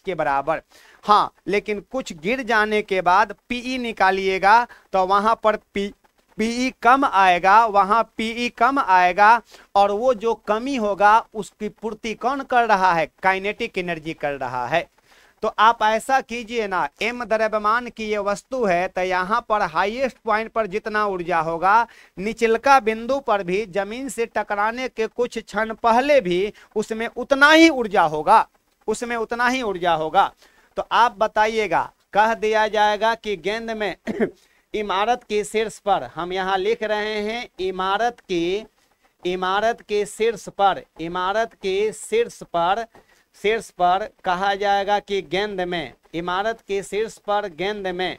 के बराबर हाँ लेकिन कुछ गिर जाने के बाद पीई e निकालिएगा तो वहां पर पी पीई कम आएगा वहां पीई कम आएगा और वो जो कमी होगा उसकी पूर्ति कौन कर रहा है काइनेटिक एनर्जी कर रहा है तो आप ऐसा कीजिए ना एम द्रव्यमान की ये वस्तु है तो यहाँ पर हाईएस्ट पॉइंट पर जितना ऊर्जा होगा निचलका बिंदु पर भी जमीन से टकराने के कुछ क्षण पहले भी उसमें उतना ही ऊर्जा होगा उसमें उतना ही ऊर्जा होगा तो आप बताइएगा कह दिया जाएगा कि गेंद में इमारत के शीर्ष पर हम यहाँ लिख रहे हैं इमारत के इमारत के शीर्ष पर इमारत के शीर्ष पर शीर्ष पर कहा जाएगा कि गेंद में इमारत के शीर्ष पर गेंद में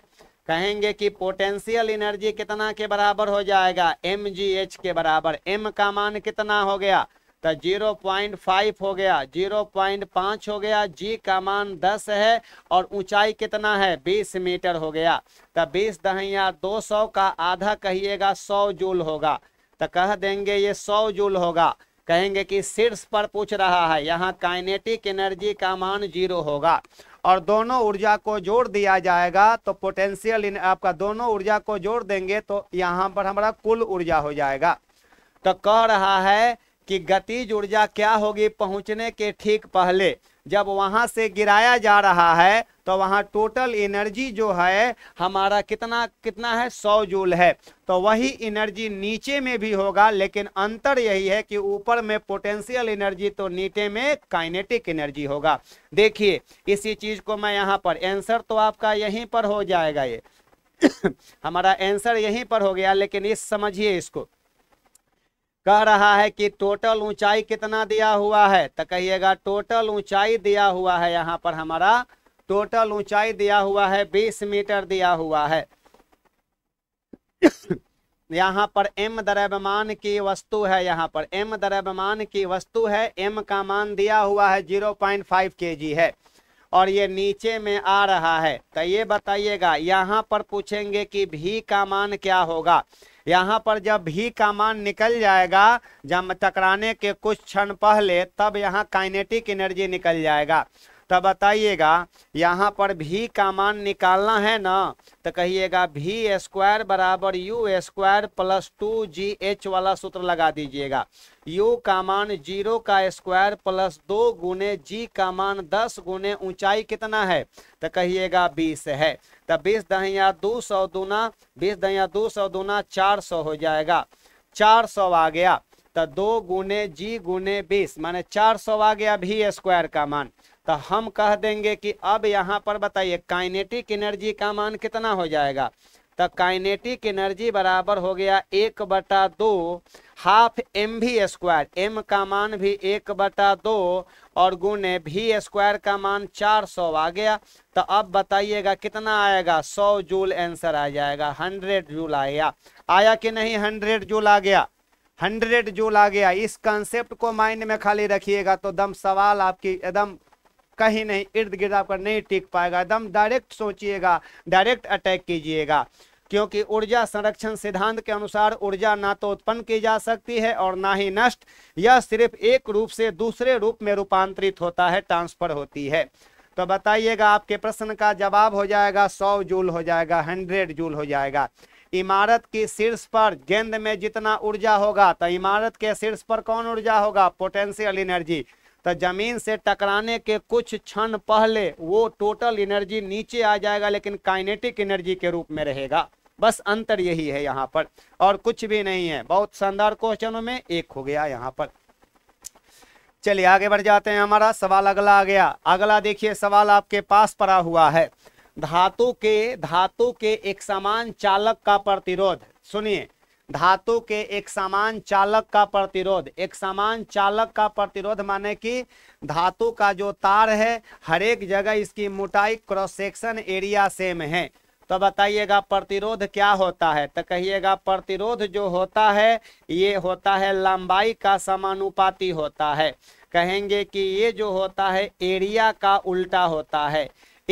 कहेंगे कि पोटेंशियल एनर्जी कितना के बराबर हो जाएगा एम जी एच के बराबर एम का मान कितना हो गया तो जीरो पॉइंट फाइव हो गया जीरो पॉइंट पाँच हो गया जी का मान दस है और ऊंचाई कितना है बीस मीटर हो गया तो बीस दहिया दो सौ का आधा कहिएगा सौ जूल होगा तो कह देंगे ये सौ जूल होगा कहेंगे कि शीर्ष पर पूछ रहा है यहाँ काइनेटिक एनर्जी का मान जीरो होगा और दोनों ऊर्जा को जोड़ दिया जाएगा तो पोटेंशियल आपका दोनों ऊर्जा को जोड़ देंगे तो यहाँ पर हमारा कुल ऊर्जा हो जाएगा तो कह रहा है कि गतिज ऊर्जा क्या होगी पहुंचने के ठीक पहले जब वहां से गिराया जा रहा है तो वहां टोटल एनर्जी जो है हमारा कितना कितना है सौ जूल है तो वही एनर्जी नीचे में भी होगा लेकिन अंतर यही है कि ऊपर में पोटेंशियल एनर्जी तो नीचे में काइनेटिक एनर्जी होगा देखिए इसी चीज को मैं यहाँ पर आंसर तो आपका यहीं पर हो जाएगा ये हमारा आंसर यहीं पर हो गया लेकिन इस समझिए इसको कह रहा है कि टोटल ऊंचाई कितना दिया हुआ है तो कहिएगा टोटल ऊंचाई दिया हुआ है यहाँ पर हमारा टोटल ऊंचाई दिया हुआ है बीस मीटर दिया हुआ है यहाँ पर एम द्रव्यमान की वस्तु है यहाँ पर एम द्रव्यमान की वस्तु है एम का मान दिया हुआ है जीरो पॉइंट फाइव के जी है और ये नीचे में आ रहा है तो ये बताइएगा यहाँ पर पूछेंगे कि भी का मान क्या होगा यहाँ पर जब भी का मान निकल जाएगा जब टकराने के कुछ क्षण पहले तब यहाँ काइनेटिक एनर्जी निकल जाएगा तब बताइएगा यहाँ पर भी का मान निकालना है ना तो कहिएगा भी स्क्वायर बराबर U square plus two G H वाला सूत्र लगा दीजिएगा यू का मान जीरो का स्क्वायर प्लस दो गुने जी का मान दस गुने ऊंचाई कितना है तो कहिएगा बीस है तो बीस दहिया दो सौ दूना बीस दहिया दो सौ दूना चार सौ हो जाएगा चार सौ आ गया तो दो गुने जी गुने बीस माने चार सौ आ गया भी स्क्वायर का मान तो हम कह देंगे कि अब यहाँ पर बताइए काइनेटिक एनर्जी का मान कितना हो जाएगा तो काइनेटिक एनर्जी बराबर हो गया एक बटा दो half M V square M का मान भी एक बटा दो और गुने भी स्क्वायर का मान चार सौ आ गया तो अब बताइएगा कितना आएगा सौ जूल आंसर आ जाएगा हंड्रेड जूल आया आया कि नहीं हंड्रेड जूल आ गया हंड्रेड जूल आ गया इस कंसेप्ट को माइंड में खाली रखिएगा तो दम सवाल आपकी एकदम कहीं नहीं इर्द गिर्द आपका नहीं टिक पाएगा एकदम डायरेक्ट सोचिएगा डायरेक्ट अटैक कीजिएगा क्योंकि ऊर्जा संरक्षण सिद्धांत के अनुसार ऊर्जा ना तो उत्पन्न की जा सकती है और ना ही नष्ट यह सिर्फ एक रूप से दूसरे रूप में रूपांतरित होता है ट्रांसफर होती है तो बताइएगा आपके प्रश्न का जवाब हो जाएगा सौ जूल हो जाएगा हंड्रेड जूल हो जाएगा इमारत के शीर्ष पर गेंद में जितना ऊर्जा होगा तो इमारत के शीर्ष पर कौन ऊर्जा होगा पोटेंशियल एनर्जी तो जमीन से टकराने के कुछ क्षण पहले वो टोटल एनर्जी नीचे आ जाएगा लेकिन काइनेटिक एनर्जी के रूप में रहेगा बस अंतर यही है यहाँ पर और कुछ भी नहीं है बहुत शानदार क्वेश्चनों में एक हो गया यहाँ पर चलिए आगे बढ़ जाते हैं हमारा सवाल अगला आ गया अगला देखिए सवाल आपके पास पड़ा हुआ है धातु के धातु के एक समान चालक का प्रतिरोध सुनिए धातु के एक समान चालक का प्रतिरोध एक समान चालक का प्रतिरोध माने कि धातु का जो तार है हर एक जगह इसकी मोटाई क्रॉस सेक्शन एरिया सेम है तो बताइएगा प्रतिरोध क्या होता है तो कहिएगा प्रतिरोध जो होता है ये होता है लंबाई का समानुपाती होता है कहेंगे कि ये जो होता है एरिया का उल्टा होता है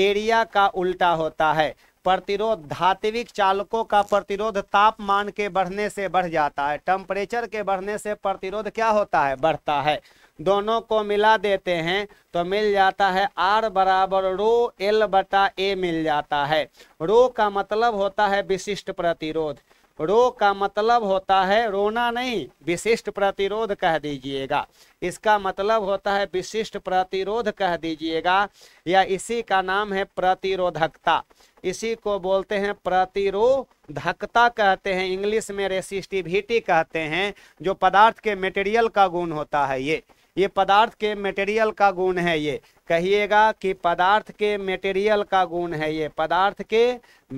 एरिया का उल्टा होता है प्रतिरोध धात्विक चालकों का प्रतिरोध तापमान के बढ़ने से बढ़ जाता है टेम्परेचर के बढ़ने से प्रतिरोध क्या होता है बढ़ता है दोनों को मिला देते हैं तो मिल जाता है आर बराबर रो एल बटा ए मिल जाता है रो का मतलब होता है विशिष्ट प्रतिरोध रो का मतलब होता है रोना नहीं विशिष्ट प्रतिरोध कह दीजिएगा इसका मतलब होता है विशिष्ट प्रतिरोध कह दीजिएगा या इसी का नाम है प्रतिरोधकता इसी को बोलते हैं प्रतिरोधकता कहते हैं इंग्लिश में रेसिस्टिविटी कहते हैं जो पदार्थ के मटेरियल का गुण होता है ये ये पदार्थ के मटेरियल का गुण है ये कहिएगा कि पदार्थ के मटेरियल का गुण है ये पदार्थ के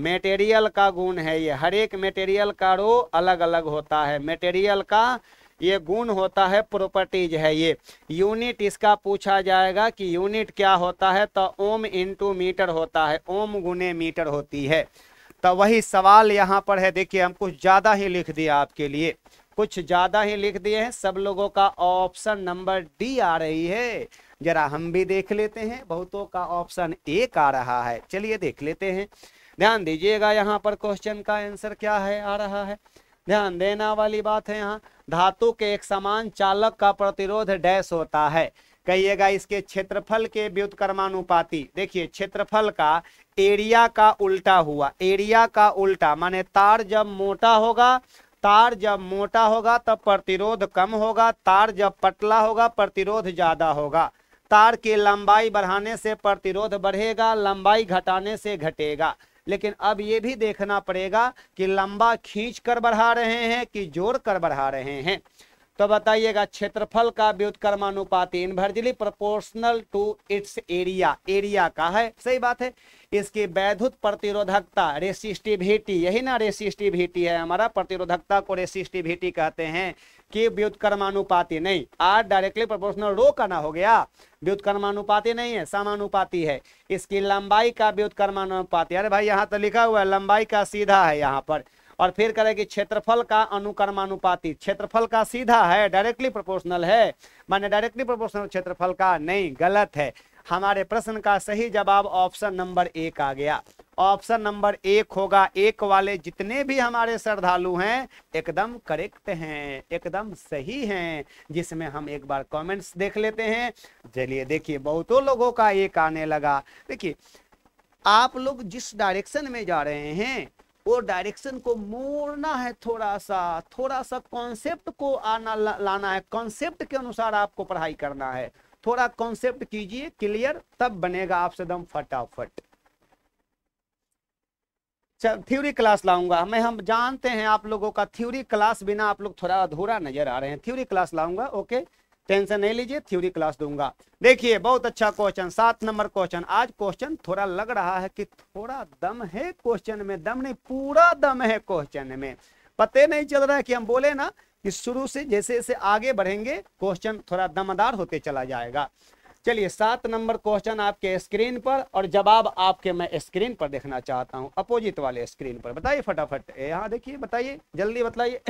मटेरियल का गुण है ये हर एक मटेरियल का रो अलग अलग होता है मटेरियल का ये गुण होता है प्रॉपर्टीज है ये यूनिट इसका पूछा जाएगा कि यूनिट क्या होता है तो ओम इंटू मीटर होता है ओम गुने मीटर होती है तो वही सवाल यहाँ पर है देखिए हम कुछ ज़्यादा ही लिख दिया आपके लिए कुछ ज्यादा ही लिख दिए हैं सब लोगों का ऑप्शन नंबर डी आ रही है जरा हम भी देख लेते हैं बहुतों का ऑप्शन एक आ रहा है चलिए देख लेते हैं ध्यान दीजिएगा यहाँ पर क्वेश्चन का आंसर क्या है आ रहा है ध्यान देना वाली बात है यहाँ धातु के एक समान चालक का प्रतिरोध डैश होता है कहिएगा इसके क्षेत्रफल के कर्मानुपाति देखिए क्षेत्रफल का एरिया का उल्टा हुआ एरिया का उल्टा माने तार जब मोटा होगा तार जब मोटा होगा तब प्रतिरोध कम होगा तार जब पतला होगा प्रतिरोध ज़्यादा होगा तार की लंबाई बढ़ाने से प्रतिरोध बढ़ेगा लंबाई घटाने से घटेगा लेकिन अब ये भी देखना पड़ेगा कि लंबा खींच कर बढ़ा रहे हैं कि जोड़ कर बढ़ा रहे हैं तो बताइएगा क्षेत्रफल का व्युत्कर्मानुपाती inversely proportional to its area area का है सही बात है इसकी वैधुत प्रतिरोधकता रेसिस्टिविटी यही ना रेसिस्टिविटी है हमारा प्रतिरोधकता को रेसिस्टिविटी कहते हैं कि व्युत्कर्मानुपाती नहीं आर डायरेक्टली प्रोपोर्शनल रो का ना हो गया व्युत्कर्मानुपाती नहीं है समानुपाती है इसकी लंबाई का व्युत्कर्मानुपाती अरे भाई यहाँ तो लिखा हुआ है लंबाई का सीधा है यहाँ पर और फिर करेगी क्षेत्रफल का अनुकर्मानुपाती क्षेत्रफल का सीधा है डायरेक्टली प्रोपोर्शनल है माने डायरेक्टली प्रोपोर्शनल क्षेत्रफल का नहीं गलत है हमारे प्रश्न का सही जवाब ऑप्शन नंबर एक आ गया ऑप्शन नंबर एक होगा एक वाले जितने भी हमारे श्रद्धालु हैं एकदम करेक्ट हैं एकदम सही हैं जिसमें हम एक बार कमेंट्स देख लेते हैं चलिए देखिए बहुतों लोगों का एक आने लगा देखिए आप लोग जिस डायरेक्शन में जा रहे हैं वो डायरेक्शन को मोड़ना है थोड़ा सा थोड़ा सा कॉन्सेप्ट को आना ला, लाना है कॉन्सेप्ट के अनुसार आपको पढ़ाई करना है थोड़ा कॉन्सेप्ट कीजिए क्लियर तब बनेगा आपसे एकदम फटाफट थ्योरी क्लास लाऊंगा मैं हम जानते हैं आप लोगों का थ्योरी क्लास बिना आप लोग थोड़ा अधूरा नजर आ रहे हैं थ्योरी क्लास लाऊंगा ओके टेंशन नहीं लीजिए थ्योरी क्लास दूंगा देखिए बहुत अच्छा क्वेश्चन सात नंबर क्वेश्चन आज क्वेश्चन थोड़ा लग रहा है कि थोड़ा दम है क्वेश्चन में दम नहीं पूरा दम है क्वेश्चन में पते नहीं चल रहा है कि हम बोले ना कि शुरू से जैसे जैसे आगे बढ़ेंगे क्वेश्चन थोड़ा दमदार होते चला जाएगा चलिए सात नंबर क्वेश्चन आपके स्क्रीन पर और जवाब आपके मैं स्क्रीन पर देखना चाहता हूँ अपोजिट वाले स्क्रीन पर बताइए फटाफट यहाँ देखिए बताइए जल्दी बताइए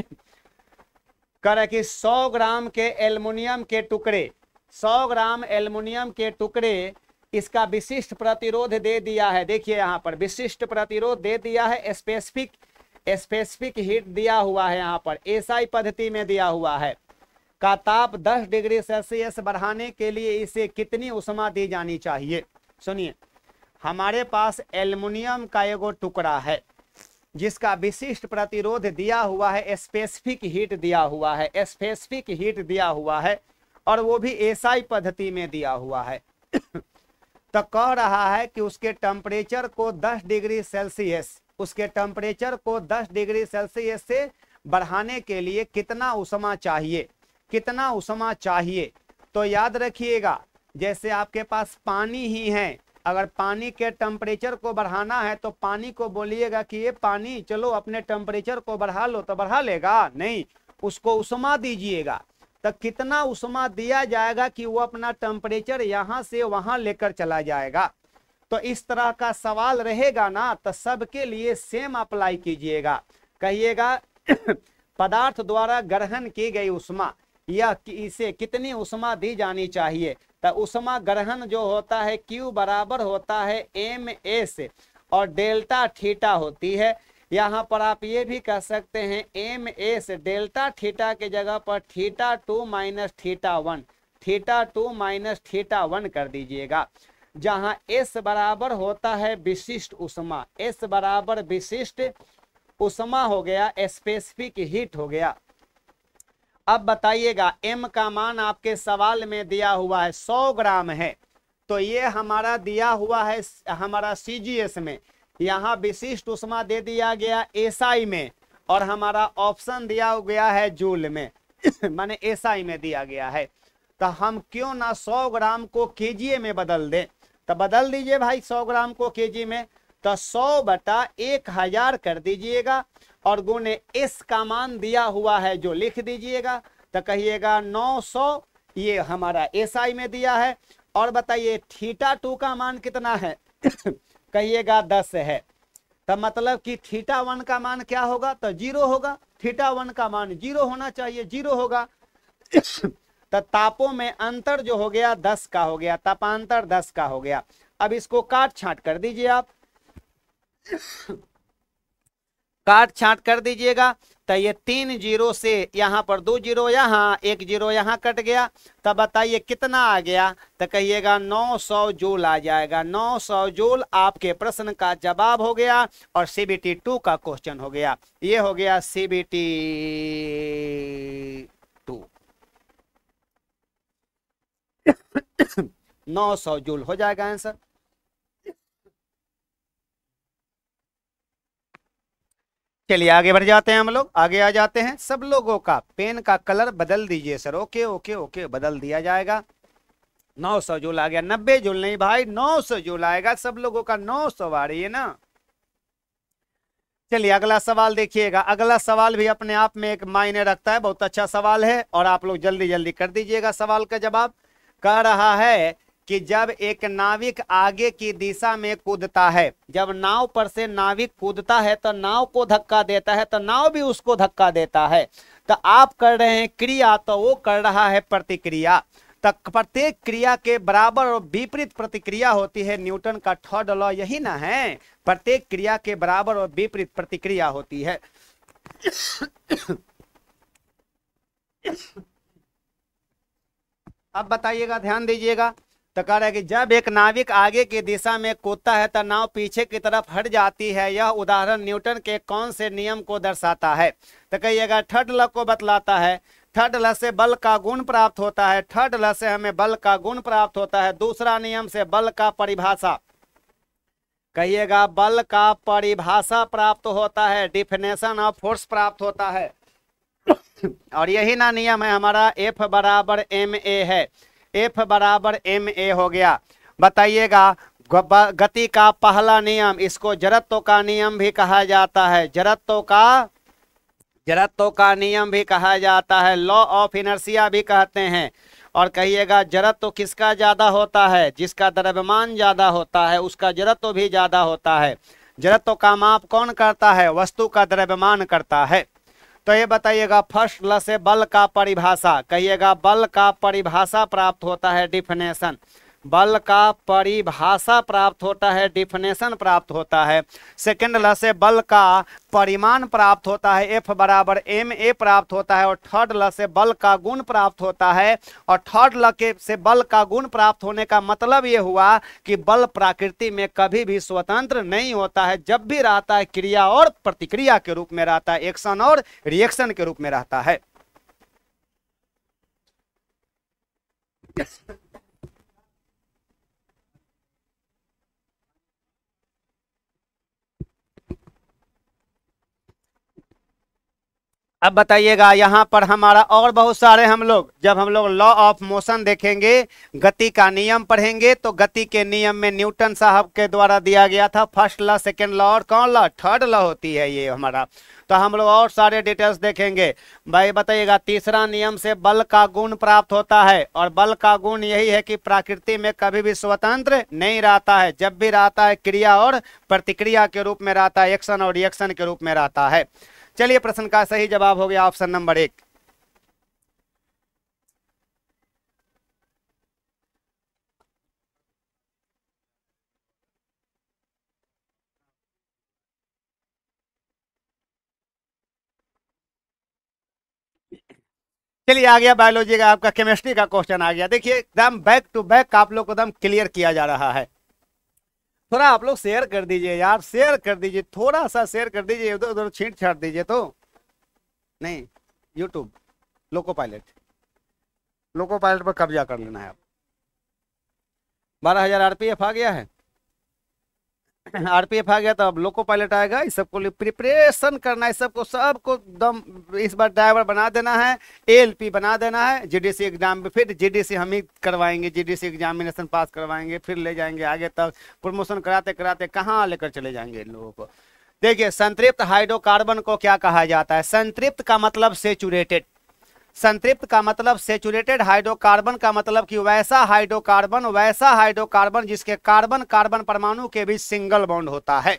कह रहा कि 100 ग्राम के एल्युमिनियम के टुकड़े 100 ग्राम एल्युमिनियम के टुकड़े इसका विशिष्ट प्रतिरोध दे दिया है देखिए यहाँ पर विशिष्ट प्रतिरोध दे दिया है स्पेसिफिक स्पेसिफिक हीट दिया हुआ है यहाँ पर एसआई पद्धति में दिया हुआ है का ताप 10 डिग्री सेल्सियस बढ़ाने के लिए इसे कितनी उष्मा दी जानी चाहिए सुनिए हमारे पास एल्युमिनियम का एगो टुकड़ा है जिसका विशिष्ट प्रतिरोध दिया हुआ है स्पेसिफिक हीट दिया हुआ है स्पेसिफिक हीट दिया हुआ है और वो भी एसआई पद्धति में दिया हुआ है तो कह रहा है कि उसके टेम्परेचर को 10 डिग्री सेल्सियस उसके टेम्परेचर को 10 डिग्री सेल्सियस से बढ़ाने के लिए कितना उषमा चाहिए कितना उषमा चाहिए तो याद रखिएगा जैसे आपके पास पानी ही है अगर पानी के टेम्परेचर को बढ़ाना है तो पानी को बोलिएगा कि ये पानी चलो अपने टेम्परेचर को बढ़ा लो तो बढ़ा लेगा नहीं उसको उष्मा दीजिएगा तो कितना उष्मा दिया जाएगा कि वो अपना टेम्परेचर यहाँ से वहाँ लेकर चला जाएगा तो इस तरह का सवाल रहेगा ना तो सबके लिए सेम अप्लाई कीजिएगा कहिएगा पदार्थ द्वारा ग्रहण की गई उष्मा या कि इसे कितनी उष्मा दी जानी चाहिए तो उष्मा ग्रहण जो होता है क्यू बराबर होता है एम एस और डेल्टा थीटा होती है यहाँ पर आप ये भी कह सकते हैं एम एस डेल्टा थीटा के जगह पर theta two minus theta one theta two minus theta one कर दीजिएगा जहाँ एस बराबर होता है विशिष्ट उष्मा एस बराबर विशिष्ट उष्मा हो गया स्पेसिफिक हीट हो गया अब बताइएगा एम का मान आपके सवाल में दिया हुआ है सौ ग्राम है तो ये हमारा दिया हुआ है हमारा सी में यहाँ विशिष्ट उष्मा दे दिया गया एसआई में और हमारा ऑप्शन दिया गया है जूल में माने एसआई में दिया गया है तो हम क्यों ना 100 ग्राम को के में बदल दें तो बदल दीजिए भाई 100 ग्राम को के में तो सौ बटा एक हजार कर दीजिएगा और गुने एस का मान दिया हुआ है जो लिख दीजिएगा तो कहिएगा नौ सौ ये हमारा एस आई में दिया है और बताइए थीटा टू का मान कितना है कहिएगा दस है तो मतलब कि थीटा वन का मान क्या होगा तो जीरो होगा थीटा वन का मान जीरो होना चाहिए जीरो होगा तो तापों में अंतर जो हो गया दस का हो गया तापांतर दस का हो गया अब इसको काट छाट कर दीजिए आप काट छाट कर दीजिएगा तो ये तीन जीरो से यहाँ पर दो जीरो यहाँ एक जीरो यहाँ कट गया तब तो बताइए कितना आ गया तो कहिएगा नौ सौ जोल आ जाएगा नौ सौ जोल आपके प्रश्न का जवाब हो गया और सीबीटी टू का क्वेश्चन हो गया ये हो गया सीबीटी टू नौ सौ जूल हो जाएगा आंसर चलिए आगे बढ़ जाते हैं हम लोग आगे आ जाते हैं सब लोगों का पेन का कलर बदल दीजिए सर ओके ओके ओके बदल दिया जाएगा नौ सौ जूल आ गया नब्बे जूल नहीं भाई नौ सौ जूल आएगा सब लोगों का नौ सौ आ रही है ना चलिए अगला सवाल देखिएगा अगला सवाल भी अपने आप में एक मायने रखता है बहुत अच्छा सवाल है और आप लोग जल्दी जल्दी कर दीजिएगा सवाल का जवाब कह रहा है कि जब एक नाविक आगे की दिशा में कूदता है जब नाव पर से नाविक कूदता है तो नाव को धक्का देता है तो नाव भी उसको धक्का देता है तो आप कर रहे हैं क्रिया तो वो कर रहा है प्रतिक्रिया तक तो प्रत्येक क्रिया के बराबर और विपरीत प्रतिक्रिया होती है न्यूटन का थर्ड लॉ यही ना है प्रत्येक क्रिया के बराबर और विपरीत प्रतिक्रिया होती है अब बताइएगा ध्यान दीजिएगा तो कह रहा है कि जब एक नाविक आगे की दिशा में कूदता है तो नाव पीछे की तरफ हट जाती है यह उदाहरण न्यूटन के कौन से नियम को दर्शाता है तो कहिएगा थर्ड लॉ को बतलाता है थर्ड लॉ से बल का गुण प्राप्त होता है थर्ड लॉ से हमें बल का गुण प्राप्त होता है दूसरा नियम से बल का परिभाषा कहिएगा बल का परिभाषा प्राप्त होता है डिफिनेशन ऑफ फोर्स प्राप्त होता है और यही ना नियम है हमारा एफ बराबर एम ए है एफ बराबर एम ए हो गया बताइएगा गति का पहला नियम इसको जड़त्व का नियम भी कहा जाता है जड़त्व का जड़त्व का नियम भी कहा जाता है लॉ ऑफ इनर्सिया भी कहते हैं और कहिएगा जड़त्व किसका ज़्यादा होता है जिसका द्रव्यमान ज़्यादा होता है उसका जड़त्व भी ज़्यादा होता है जड़त्व का माप कौन करता है वस्तु का द्रव्यमान करता है तो ये बताइएगा फर्स्ट ल से बल का परिभाषा कहिएगा बल का परिभाषा प्राप्त होता है डिफिनेशन बल का परिभाषा प्राप्त होता है डिफिनेशन प्राप्त होता है सेकेंड ल से बल का परिमाण प्राप्त होता है एफ बराबर एम ए प्राप्त होता है और थर्ड ल से बल का गुण प्राप्त होता है और थर्ड ल के से बल का गुण प्राप्त होने का मतलब ये हुआ कि बल प्रकृति में कभी भी स्वतंत्र नहीं होता है जब भी रहता है क्रिया और प्रतिक्रिया के रूप में रहता है एक्शन और रिएक्शन के रूप में रहता है yes. अब बताइएगा यहाँ पर हमारा और बहुत सारे हम लोग जब हम लोग लॉ ऑफ मोशन देखेंगे गति का नियम पढ़ेंगे तो गति के नियम में न्यूटन साहब के द्वारा दिया गया था फर्स्ट लॉ सेकेंड लॉ और कौन लॉ थर्ड लॉ होती है ये हमारा तो हम लोग और सारे डिटेल्स देखेंगे भाई बताइएगा तीसरा नियम से बल का गुण प्राप्त होता है और बल का गुण यही है कि प्रकृति में कभी भी स्वतंत्र नहीं रहता है जब भी रहता है क्रिया और प्रतिक्रिया के रूप में रहता है एक्शन और रिएक्शन के रूप में रहता है चलिए प्रश्न का सही जवाब हो गया ऑप्शन नंबर एक चलिए आ गया बायोलॉजी का आपका केमिस्ट्री का क्वेश्चन आ गया देखिए एकदम बैक टू बैक आप लोग को एकदम क्लियर किया जा रहा है थोड़ा आप लोग शेयर कर दीजिए यार शेयर कर दीजिए थोड़ा सा शेयर कर दीजिए उधर उधर छीट छाट दीजिए तो नहीं YouTube loco pilot loco pilot पर कब्जा कर लेना है आप बारह हजार आरपीएफ आ गया है आरपीएफ आ गया तो अब लोको पायलट आएगा इस सबको लिए प्रिपरेशन करना है सबको सबको दम इस बार ड्राइवर बना देना है एलपी बना देना है जीडीसी एग्जाम में फिर जीडीसी हम ही करवाएंगे जीडीसी एग्जामिनेशन पास करवाएंगे फिर ले जाएंगे आगे तक प्रमोशन कराते कराते कहाँ लेकर चले जाएंगे इन लोगों को देखिए संतृप्त हाइड्रोकार्बन को क्या कहा जाता है संतृप्त का मतलब सेचुरेटेड संतृप्त का मतलब सेचुरेटेड हाइड्रोकार्बन का मतलब कि वैसा हाइड्रोकार्बन वैसा हाइड्रोकार्बन जिसके कार्बन कार्बन परमाणु के बीच सिंगल बॉन्ड होता है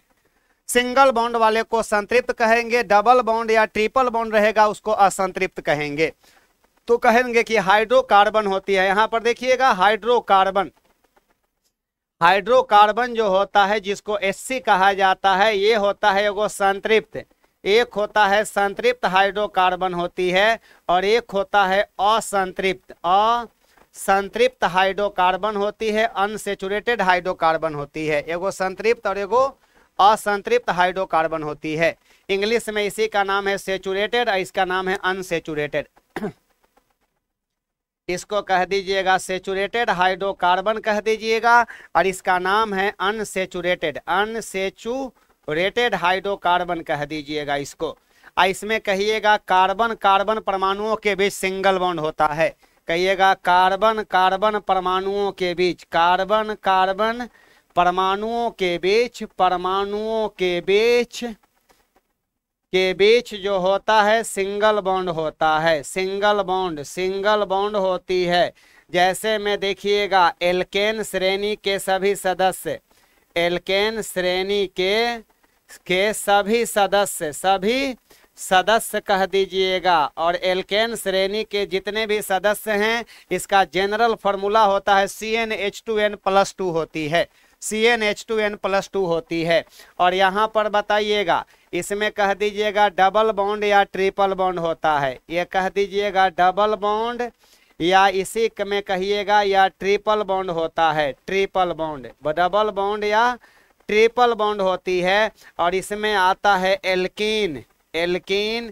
सिंगल बॉन्ड वाले को संतृप्त कहेंगे डबल बॉन्ड या ट्रिपल बॉन्ड रहेगा उसको असंतृप्त कहेंगे तो कहेंगे कि हाइड्रोकार्बन होती है यहां पर देखिएगा हाइड्रोकार्बन हाइड्रोकार्बन जो होता है जिसको एससी कहा जाता है ये होता है एगो संतृप्त एक होता है संतृप्त हाइड्रोकार्बन होती है और एक होता है असंतृप्त असंतृप्त हाइड्रोकार्बन होती है अनसेचुरेटेड हाइड्रोकार्बन होती है एगो संतृप्त और एगो असंतृप्त हाइड्रोकार्बन होती है इंग्लिश में इसी का नाम है सेचुरेटेड और इसका नाम है अनसेचुरेटेड इसको कह दीजिएगा सेचुरेटेड हाइड्रोकार्बन कह दीजिएगा और इसका नाम है अनसेचुरेटेड अनसेचू रेटेड हाइड्रोकार्बन कह दीजिएगा इसको आ इसमें कहिएगा कार्बन कार्बन परमाणुओं के बीच सिंगल बॉन्ड होता है कहिएगा कार्बन कार्बन परमाणुओं के बीच कार्बन कार्बन परमाणुओं के बीच परमाणुओं के बीच के बीच जो होता है सिंगल बॉन्ड होता है सिंगल बॉन्ड सिंगल बॉन्ड होती है जैसे में देखिएगा एल्केन श्रेणी के सभी सदस्य एल्केन श्रेणी के के सभी सदस्य सभी सदस्य कह दीजिएगा और एल्केन श्रेणी के जितने भी सदस्य हैं इसका जनरल फॉर्मूला होता है C N H two N plus two होती है C N H two N plus two होती है और यहाँ पर बताइएगा इसमें कह दीजिएगा डबल बॉन्ड या ट्रिपल बॉन्ड होता है ये कह दीजिएगा डबल बॉन्ड या इसी में कहिएगा या ट्रिपल बॉन्ड होता है ट्रिपल बॉन्ड डबल बॉन्ड या ट्रिपल बॉन्ड होती है और इसमें आता है एल्किन एल्किन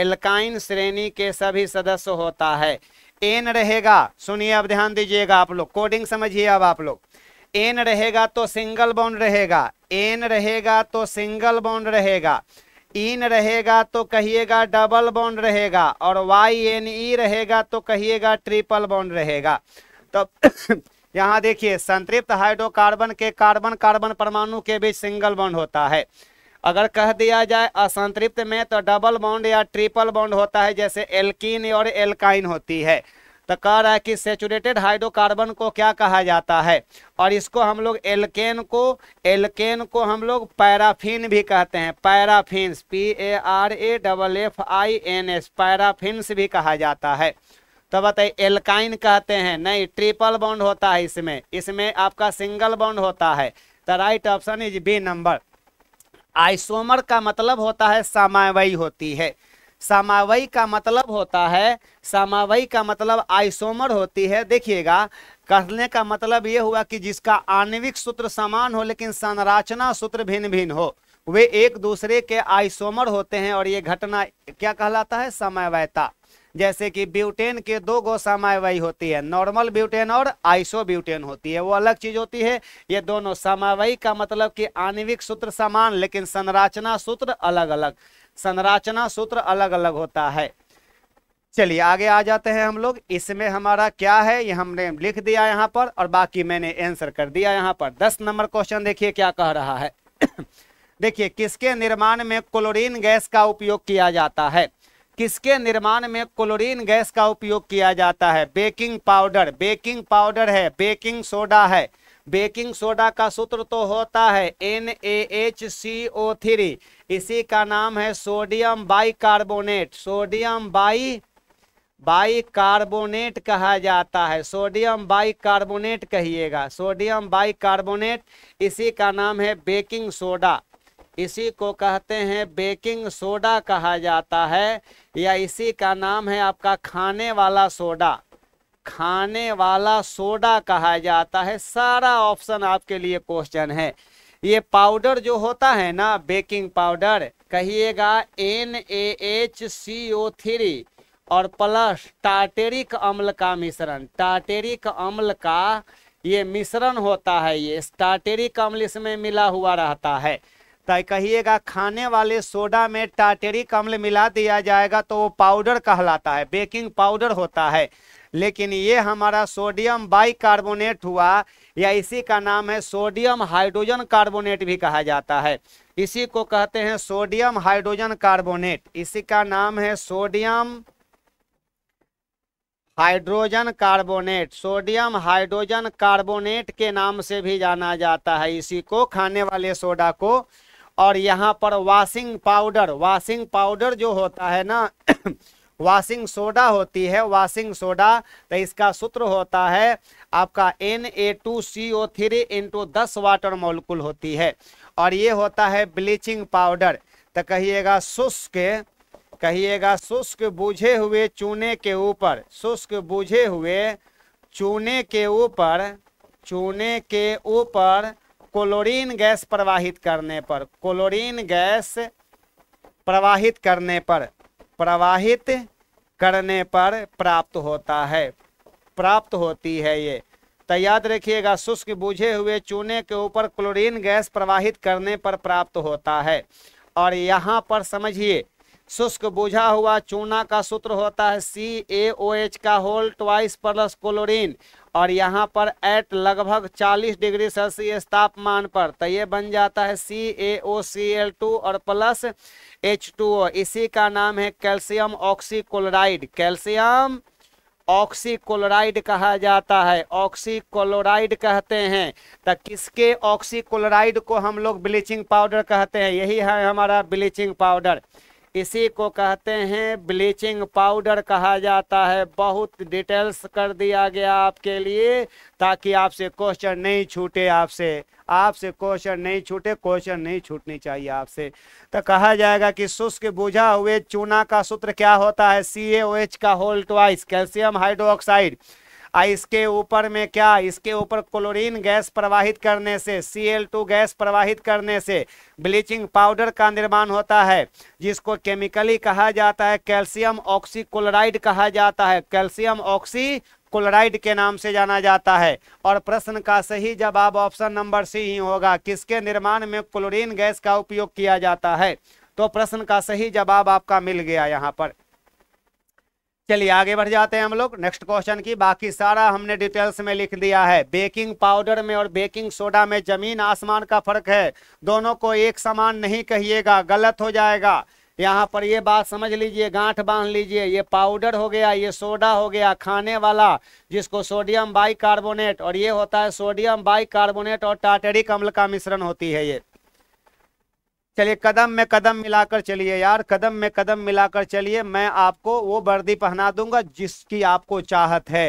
एल्काइन श्रेणी के सभी सदस्य होता है एन रहेगा सुनिए अब ध्यान दीजिएगा आप लोग कोडिंग समझिए अब आप लोग एन रहेगा तो सिंगल बॉन्ड रहेगा एन रहेगा तो सिंगल बॉन्ड रहेगा इन रहेगा तो कहिएगा डबल बॉन्ड रहेगा और वाई एन ई रहेगा तो कहिएगा ट्रिपल बॉन्ड रहेगा तो यहाँ देखिए संतृप्त हाइड्रोकार्बन के कार्बन कार्बन परमाणु के बीच सिंगल बॉन्ड होता है अगर कह दिया जाए असंतृप्त में तो डबल बॉन्ड या ट्रिपल बॉन्ड होता है जैसे एल्किन और एल्काइन होती है तो कह रहा है कि सेचुरेटेड हाइड्रोकार्बन को क्या कहा जाता है और इसको हम लोग एल्केन को एल्केन को हम लोग पैराफिन भी कहते हैं paraffins P A R A double F I N S paraffins भी कहा जाता है तो बताइए एल्काइन कहते हैं नहीं ट्रिपल बॉन्ड होता है इसमें इसमें आपका सिंगल बॉन्ड होता है तो right option is B number isomer का मतलब होता है समावयी होती है समावयी का मतलब होता है समावयी का मतलब आइसोमर होती है देखिएगा कहने का मतलब ये हुआ कि जिसका आणविक सूत्र समान हो लेकिन संरचना सूत्र भिन्न भिन्न हो वे एक दूसरे के आइसोमर होते हैं और ये घटना क्या कहलाता है समावयता जैसे कि ब्यूटेन के दो गो समावयी होती है नॉर्मल ब्यूटेन और आइसो ब्यूटेन होती है वो अलग चीज होती है ये दोनों समावयी का मतलब कि आणविक सूत्र समान लेकिन संरचना सूत्र अलग अलग संरचना सूत्र अलग अलग होता है चलिए आगे आ जाते हैं हम लोग इसमें हमारा क्या है ये हमने लिख दिया यहाँ पर और बाकी मैंने आंसर कर दिया यहाँ पर दस नंबर क्वेश्चन देखिए क्या कह रहा है देखिए किसके निर्माण में क्लोरीन गैस का उपयोग किया जाता है किसके निर्माण में क्लोरीन गैस का उपयोग किया जाता है बेकिंग पाउडर बेकिंग पाउडर है बेकिंग सोडा है बेकिंग सोडा का सूत्र तो होता है N A H C O three इसी का नाम है sodium bicarbonate sodium bi bicarbonate कहा जाता है सोडियम बाइकार्बोनेट कहिएगा सोडियम बाइकार्बोनेट इसी का नाम है बेकिंग सोडा इसी को कहते हैं बेकिंग सोडा कहा जाता है या इसी का नाम है आपका खाने वाला सोडा खाने वाला सोडा कहा जाता है सारा ऑप्शन आपके लिए क्वेश्चन है ये पाउडर जो होता है ना बेकिंग पाउडर कहिएगा N A H C O three और प्लस टाटेरिक अम्ल का मिश्रण टाटेरिक अम्ल का ये मिश्रण होता है ये टाटेरिक अम्ल इसमें मिला हुआ रहता है तो कहिएगा खाने वाले सोडा में टाटेरिक अम्ल मिला दिया जाएगा तो वो पाउडर कहलाता है बेकिंग पाउडर होता है लेकिन ये हमारा सोडियम बाइकार्बोनेट हुआ या इसी का नाम है सोडियम हाइड्रोजन कार्बोनेट भी कहा जाता है इसी को कहते हैं सोडियम हाइड्रोजन कार्बोनेट इसी का नाम है sodium hydrogen carbonate sodium hydrogen carbonate के नाम से भी जाना जाता है इसी को खाने वाले सोडा को और यहाँ पर वाशिंग पाउडर वाशिंग पाउडर जो होता है ना वाशिंग सोडा होती है वॉशिंग सोडा तो इसका सूत्र होता है आपका N A two C O three into दस वाटर मोलकुल होती है और ये होता है ब्लीचिंग पाउडर तो कहिएगा शुष्क कहिएगा शुष्क बूझे हुए चूने के ऊपर शुष्क बूझे हुए चूने के ऊपर चूने के ऊपर क्लोरीन गैस प्रवाहित करने पर क्लोरीन गैस प्रवाहित करने पर प्रवाहित करने पर प्राप्त होता है प्राप्त होती है ये तो याद रखिएगा शुष्क बुझे हुए चूने के ऊपर क्लोरीन गैस प्रवाहित करने पर प्राप्त होता है और यहाँ पर समझिए शुष्क बुझा हुआ चूना का सूत्र होता है सी ए ओ एच का होल ट्वाइस प्लस क्लोरीन और यहाँ पर एट लगभग 40 डिग्री सेल्सियस तापमान पर तो ये बन जाता है C A O C L two और प्लस एच टू ओ इसी का नाम है कैल्शियम ऑक्सीक्लोराइड कैल्शियम ऑक्सीक्लोराइड कहा जाता है ऑक्सीक्लोराइड कहते हैं तो किसके ऑक्सीक्लोराइड को हम लोग ब्लीचिंग पाउडर कहते हैं यही है हमारा ब्लीचिंग पाउडर इसी को कहते हैं ब्लीचिंग पाउडर कहा जाता है बहुत डिटेल्स कर दिया गया आपके लिए ताकि आपसे क्वेश्चन नहीं छूटे आपसे आपसे क्वेश्चन नहीं छूटे क्वेश्चन नहीं छूटनी चाहिए आपसे तो कहा जाएगा कि शुष्क बुझा हुए चूना का सूत्र क्या होता है सी का होल वाइस कैल्शियम हाइड्रोक्साइड इसके ऊपर में क्या इसके ऊपर क्लोरीन गैस प्रवाहित करने से टू गैस प्रवाहित करने से ब्लीचिंग पाउडर का निर्माण होता है जिसको केमिकली कहा जाता है कैल्शियम ऑक्सीक्लोराइड कहा जाता है कैल्शियम ऑक्सी क्लोराइड के नाम से जाना जाता है और प्रश्न का सही जवाब ऑप्शन नंबर सी ही होगा किसके निर्माण में क्लोरीन गैस का उपयोग किया जाता है तो प्रश्न का सही जवाब आपका मिल गया यहाँ पर चलिए आगे बढ़ जाते हैं हम लोग नेक्स्ट क्वेश्चन की बाकी सारा हमने डिटेल्स में लिख दिया है बेकिंग पाउडर में और बेकिंग सोडा में जमीन आसमान का फर्क है दोनों को एक समान नहीं कहिएगा गलत हो जाएगा यहाँ पर ये बात समझ लीजिए गांठ बांध लीजिए ये पाउडर हो गया ये सोडा हो गया खाने वाला जिसको सोडियम बाई और ये होता है सोडियम बाई और टाटरिक अम्ल का मिश्रण होती है ये चलिए कदम में कदम मिलाकर चलिए यार कदम में कदम मिलाकर चलिए मैं आपको वो वर्दी पहना दूंगा जिसकी आपको चाहत है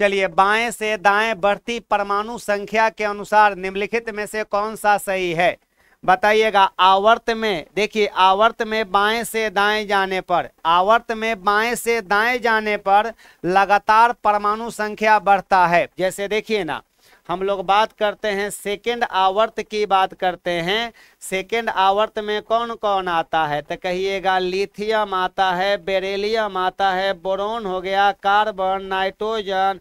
चलिए बाएं से दाएं बढ़ती परमाणु संख्या के अनुसार निम्नलिखित में से कौन सा सही है बताइएगा आवर्त में देखिए आवर्त में बाएं से दाएं जाने पर आवर्त में बाएं से दाएं जाने पर लगातार परमाणु संख्या बढ़ता है जैसे देखिए ना हम लोग बात करते हैं सेकेंड आवर्त की बात करते हैं सेकेंड आवर्त में कौन कौन आता है तो कहिएगा लिथियम आता है बेरेलियम आता है बोरोन हो गया कार्बन नाइट्रोजन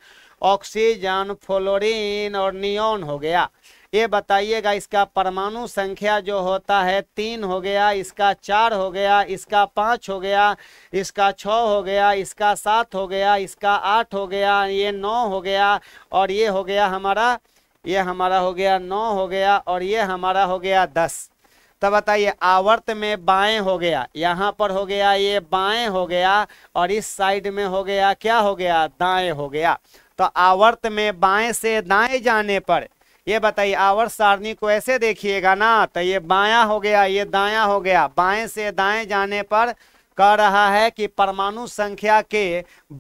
ऑक्सीजन फ्लोरीन और नियोन हो गया ये बताइएगा इसका परमाणु संख्या जो होता है तीन हो गया इसका चार हो गया इसका पाँच हो गया इसका छ हो गया इसका सात हो गया इसका आठ हो गया ये नौ हो गया और ये हो गया हमारा ये हमारा हो गया नौ हो गया और ये हमारा हो गया दस तो बताइए आवर्त में बाएं हो गया यहाँ पर हो गया ये बाएं हो गया और इस साइड में हो गया क्या हो गया दाएं हो गया तो आवर्त में बाएं से दाएं जाने पर ये बताइए आवर्त सारणी को ऐसे देखिएगा ना तो ये बाया हो गया ये दाया हो गया बाएं से दाएं जाने पर कह रहा है कि परमाणु संख्या के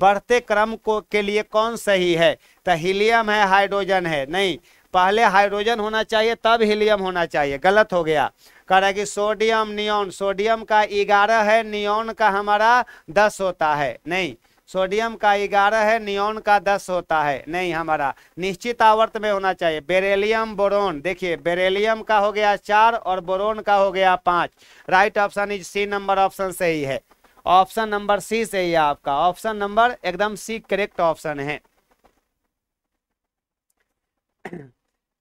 बढ़ते क्रम को के लिए कौन सही है तो हीलियम है हाइड्रोजन है नहीं पहले हाइड्रोजन होना चाहिए तब हीलियम होना चाहिए गलत हो गया कह रहा है कि सोडियम नियोन सोडियम का ग्यारह है नियोन का हमारा दस होता है नहीं सोडियम का ग्यारह है नियोन का दस होता है नहीं हमारा निश्चित आवर्त में होना चाहिए बेरेलियम बोरोन देखिए बेरेलियम का हो गया चार और बोरोन का हो गया पाँच right option is C number option सही है ऑप्शन नंबर सी सही है आपका ऑप्शन नंबर एकदम सी करेक्ट ऑप्शन है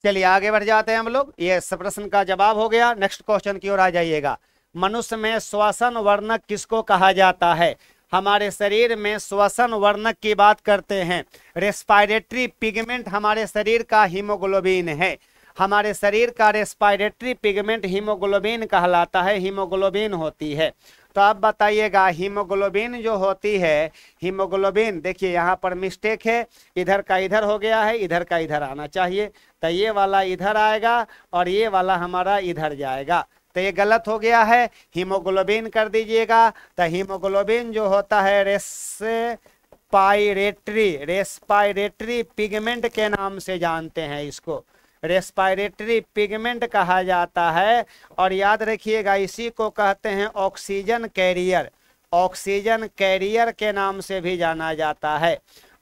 चलिए आगे बढ़ जाते हैं हम लोग ये प्रश्न का जवाब हो गया नेक्स्ट क्वेश्चन की ओर आ जाइएगा मनुष्य में श्वसन वर्णक किसको कहा जाता है हमारे शरीर में श्वसन वर्णक की बात करते हैं रेस्पायरेटरी पिगमेंट हमारे शरीर का हीमोग्लोबिन है हमारे शरीर का रेस्पायरेटरी पिगमेंट हीमोग्लोबिन कहलाता है हीमोग्लोबिन होती है तो आप बताइएगा हीमोग्लोबिन जो होती है हीमोग्लोबिन देखिए यहाँ पर मिस्टेक है इधर का इधर हो गया है इधर का इधर आना चाहिए तो ये वाला इधर आएगा और ये वाला हमारा इधर जाएगा तो ये गलत हो गया है हीमोग्लोबिन कर दीजिएगा तो हीमोग्लोबिन जो होता है रेस्पायरेटरी रेस्पायरेटरी पिगमेंट के नाम से जानते हैं इसको रेस्पायरेटरी पिगमेंट कहा जाता है और याद रखिएगा इसी को कहते हैं ऑक्सीजन कैरियर ऑक्सीजन कैरियर के नाम से भी जाना जाता है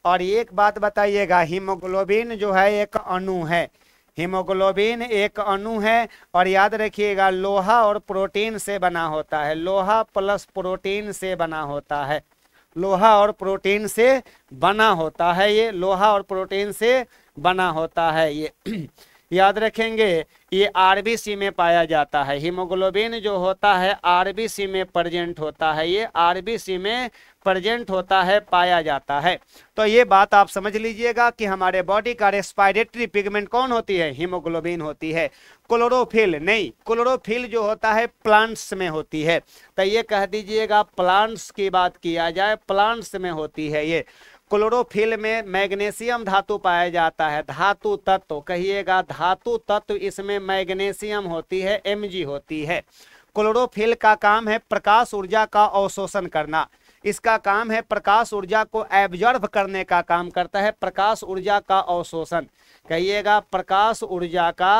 और एक बात बताइएगा हीमोग्लोबिन जो है एक अणु है हीमोग्लोबिन एक अणु है और याद रखिएगा लोहा और प्रोटीन से बना होता है लोहा प्लस प्रोटीन से बना होता है लोहा और प्रोटीन से बना होता है ये लोहा और प्रोटीन से बना होता है ये याद रखेंगे ये आरबीसी में पाया जाता है हीमोग्लोबिन जो होता है आरबीसी में प्रजेंट होता है ये आरबीसी में प्रजेंट होता है पाया जाता है तो ये बात आप समझ लीजिएगा कि हमारे बॉडी का रेस्पायरेटरी पिगमेंट कौन होती है हीमोग्लोबिन होती है क्लोरोफिल नहीं क्लोरोफिल जो होता है प्लांट्स में होती है तो ये कह दीजिएगा प्लांट्स की बात किया जाए प्लांट्स में होती है ये क्लोरोफिल में मैग्नीशियम धातु पाया जाता है धातु तत्व कहिएगा धातु तत्व इसमें मैग्नीशियम होती है एमजी होती है क्लोरोफिल का काम है प्रकाश ऊर्जा का अवशोषण करना इसका काम है प्रकाश ऊर्जा को एब्जर्व करने का काम करता है प्रकाश ऊर्जा का अवशोषण कहिएगा प्रकाश ऊर्जा का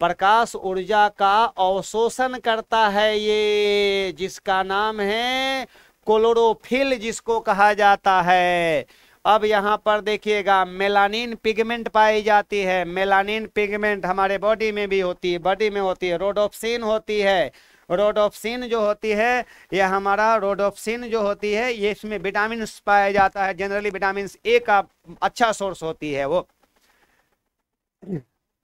प्रकाश ऊर्जा का अवशोषण करता है ये जिसका नाम है क्लोरोफिल जिसको कहा जाता है अब यहाँ पर देखिएगा मेलानिन पिगमेंट पाई जाती है मेलानिन पिगमेंट हमारे बॉडी में भी होती है बॉडी में होती है रोडोप्सिन होती है रोड ऑप्सिन जो होती है यह हमारा रोड ऑप्सिन जो होती है ये इसमें विटामिन पाया जाता है जनरली विटामिन ए का अच्छा सोर्स होती है वो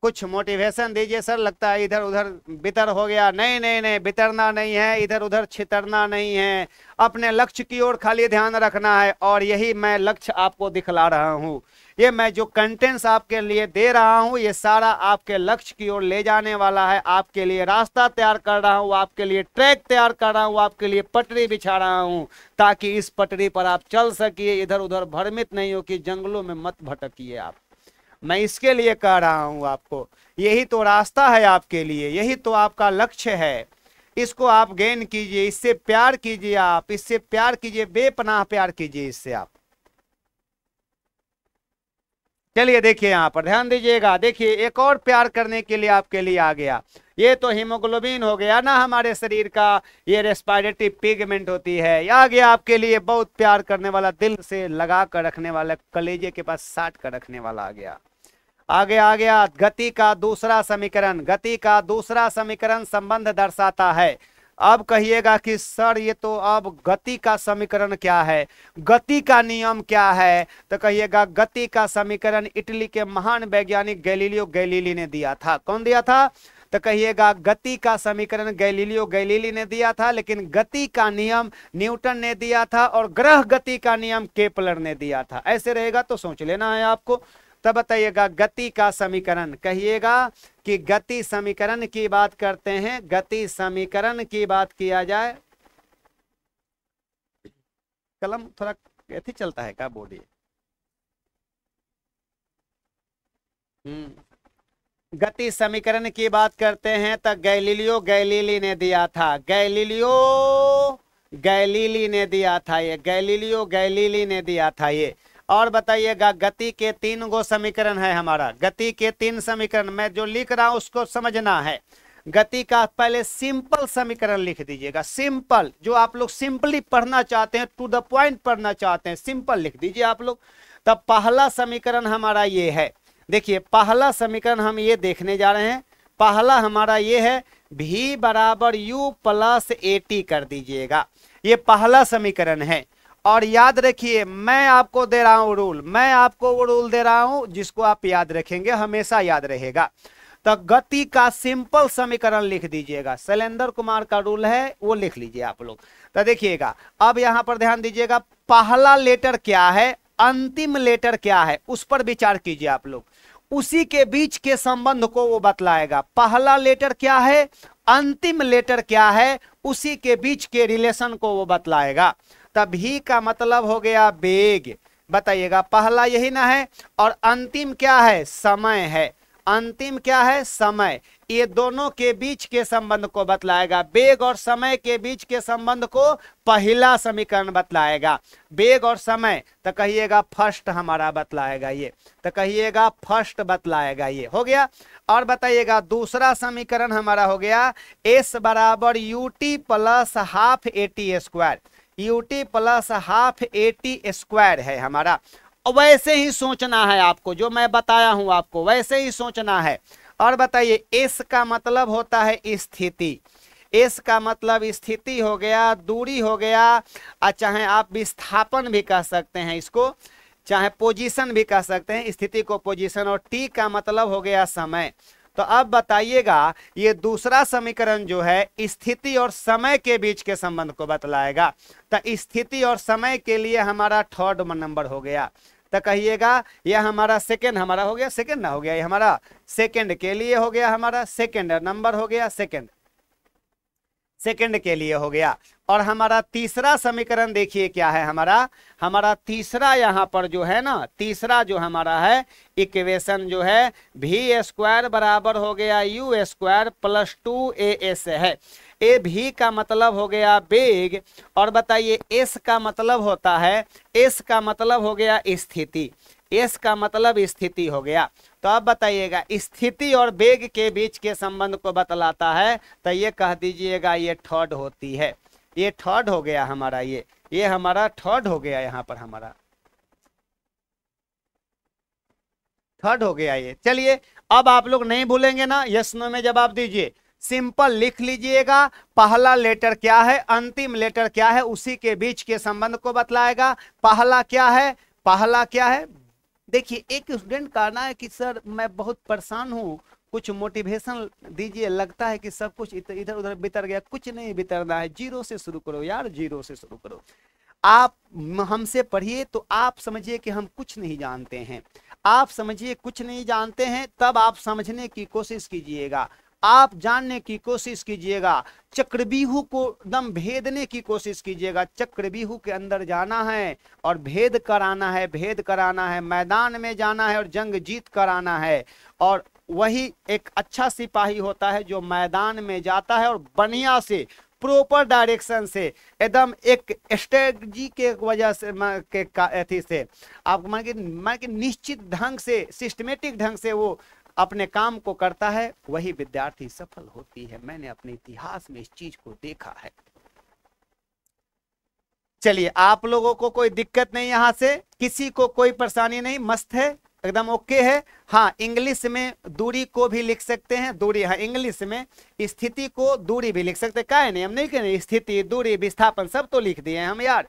कुछ मोटिवेशन दीजिए सर लगता है इधर उधर बितर हो गया नहीं नहीं नहीं बितरना नहीं है इधर उधर छितरना नहीं है अपने लक्ष्य की ओर खाली ध्यान रखना है और यही मैं लक्ष्य आपको दिखला रहा हूँ ये मैं जो कंटेंट्स आपके लिए दे रहा हूँ ये सारा आपके लक्ष्य की ओर ले जाने वाला है आपके लिए रास्ता तैयार कर रहा हूँ आपके लिए ट्रैक तैयार कर रहा हूँ आपके लिए पटरी बिछा रहा हूँ ताकि इस पटरी पर आप चल सकिए इधर उधर भ्रमित नहीं हो कि जंगलों में मत भटकिए आप मैं इसके लिए कह रहा हूँ आपको यही तो रास्ता है आपके लिए यही तो आपका लक्ष्य है इसको आप गेन कीजिए इससे प्यार कीजिए आप इससे प्यार कीजिए बेपनाह प्यार कीजिए इससे आप चलिए देखिए यहाँ पर ध्यान दीजिएगा देखिए एक और प्यार करने के लिए आपके लिए आ गया ये तो हीमोग्लोबिन हो गया ना हमारे शरीर का ये रेस्पायरेटिव पिगमेंट होती है आ गया आपके लिए बहुत प्यार करने वाला दिल से लगा कर रखने वाला कलेजे के पास साट कर रखने वाला आ गया आगे आ गया गति का दूसरा समीकरण गति का दूसरा समीकरण संबंध दर्शाता है अब कहिएगा कि सर ये तो अब गति का समीकरण क्या है गति का नियम क्या है तो कहिएगा गति का समीकरण इटली के महान वैज्ञानिक गैलीलियो गैलीली ने दिया था कौन दिया था तो कहिएगा गति का समीकरण गैलीलियो गैलीली ने दिया था लेकिन गति का नियम न्यूटन ने दिया था और ग्रह गति का नियम केपलर ने दिया था ऐसे रहेगा तो सोच लेना है आपको तब बताइएगा गति का समीकरण कहिएगा कि गति समीकरण की बात करते हैं गति समीकरण की बात किया जाए कलम थोड़ा कैसे चलता है क्या बोलिए हम्म गति समीकरण की बात करते हैं तो गैलीलियो गैलीली ने दिया था गैलीलियो गैलीली ने दिया था ये गैलीलियो गैलीली ने दिया था ये और बताइएगा गति के तीन गो समीकरण है हमारा गति के तीन समीकरण मैं जो लिख रहा हूं उसको समझना है गति का पहले सिंपल समीकरण लिख दीजिएगा सिंपल जो आप लोग सिंपली पढ़ना चाहते हैं टू द पॉइंट पढ़ना चाहते हैं सिंपल लिख दीजिए आप लोग तब तो पहला समीकरण हमारा ये है देखिए पहला समीकरण हम ये देखने जा रहे हैं पहला हमारा ये है भी बराबर यू प्लस ए टी कर दीजिएगा ये पहला समीकरण है और याद रखिए मैं आपको दे रहा हूँ रूल मैं आपको वो रूल दे रहा हूँ जिसको आप याद रखेंगे हमेशा याद रहेगा तो गति का सिंपल समीकरण लिख दीजिएगा शैलेंद्र कुमार का रूल है वो लिख लीजिए आप लोग तो देखिएगा अब यहां पर ध्यान दीजिएगा पहला लेटर क्या है अंतिम लेटर क्या है उस पर विचार कीजिए आप लोग उसी के बीच के संबंध को वो बतलाएगा पहला लेटर क्या है अंतिम लेटर क्या है उसी के बीच के रिलेशन को वो बतलाएगा तभी का मतलब हो गया वेग बताइएगा पहला यही ना है और अंतिम क्या है समय है अंतिम क्या है समय ये दोनों के बीच के संबंध को बतलाएगा बेग और समय के बीच के संबंध को पहला समीकरण बतलाएगा बेग और समय तो कहिएगा फर्स्ट हमारा बतलाएगा ये तो कहिएगा फर्स्ट बतलाएगा ये हो गया और बताइएगा दूसरा समीकरण हमारा हो गया एस बराबर U T plus half A T square UT plus half T square है हमारा वैसे ही सोचना है आपको जो मैं बताया हूं आपको वैसे ही सोचना है और बताइए एस का मतलब होता है स्थिति एस का मतलब स्थिति हो गया दूरी हो गया और चाहे आप विस्थापन भी कह सकते हैं इसको चाहे पोजीशन भी कह सकते हैं स्थिति को पोजीशन और टी का मतलब हो गया समय तो अब बताइएगा ये दूसरा समीकरण जो है स्थिति और समय के बीच के संबंध को बतलाएगा तो स्थिति और समय के लिए हमारा थर्ड नंबर हो गया तो कहिएगा यह हमारा सेकेंड हमारा हो गया सेकेंड ना हो गया ये हमारा सेकेंड के लिए हो गया हमारा सेकेंड नंबर हो गया सेकेंड सेकंड के लिए हो गया और हमारा तीसरा समीकरण देखिए क्या है हमारा हमारा तीसरा यहाँ पर जो है ना तीसरा जो हमारा है इक्वेशन जो है भी स्क्वायर बराबर हो गया U square plus two A S है ए भी का मतलब हो गया बेग और बताइए एस का मतलब होता है एस का मतलब हो गया स्थिति एस का मतलब स्थिति हो गया तो अब बताइएगा स्थिति और वेग के बीच के संबंध को बतलाता है तो ये कह दीजिएगा ये थर्ड होती है ये थर्ड हो गया हमारा ये ये हमारा थर्ड हो गया यहाँ पर हमारा थर्ड हो गया ये चलिए अब आप लोग नहीं भूलेंगे ना यस नो में जवाब दीजिए सिंपल लिख लीजिएगा पहला लेटर क्या है अंतिम लेटर क्या है उसी के बीच के संबंध को बतलाएगा पहला क्या है पहला क्या है देखिए एक स्टूडेंट का आना है कि सर मैं बहुत परेशान हूँ कुछ मोटिवेशन दीजिए लगता है कि सब कुछ इधर इधर उधर बितर गया कुछ नहीं बितरना है जीरो से शुरू करो यार जीरो से शुरू करो आप हमसे पढ़िए तो आप समझिए कि हम कुछ नहीं जानते हैं आप समझिए कुछ नहीं जानते हैं तब आप समझने की कोशिश कीजिएगा आप जानने की कोशिश कीजिएगा चक्रव्यूह को दम भेदने की कोशिश कीजिएगा चक्रव्यूह के अंदर जाना है और भेद कराना है भेद कराना है मैदान में जाना है और जंग जीत कराना है और वही एक अच्छा सिपाही होता है जो मैदान में जाता है और बढ़िया से प्रॉपर डायरेक्शन से एकदम एक स्ट्रेटजी के वजह से के अथी से आप मान के मान के निश्चित ढंग से सिस्टमेटिक ढंग से वो अपने काम को करता है वही विद्यार्थी सफल होती है मैंने अपने इतिहास में इस चीज को देखा है चलिए आप लोगों को कोई दिक्कत नहीं यहां से किसी को कोई परेशानी नहीं मस्त है एकदम ओके है हाँ इंग्लिश में दूरी को भी लिख सकते हैं दूरी हाँ इंग्लिश में स्थिति को दूरी भी लिख सकते हैं क्या है हम नहीं कह स्थिति दूरी विस्थापन सब तो लिख दिए हम यार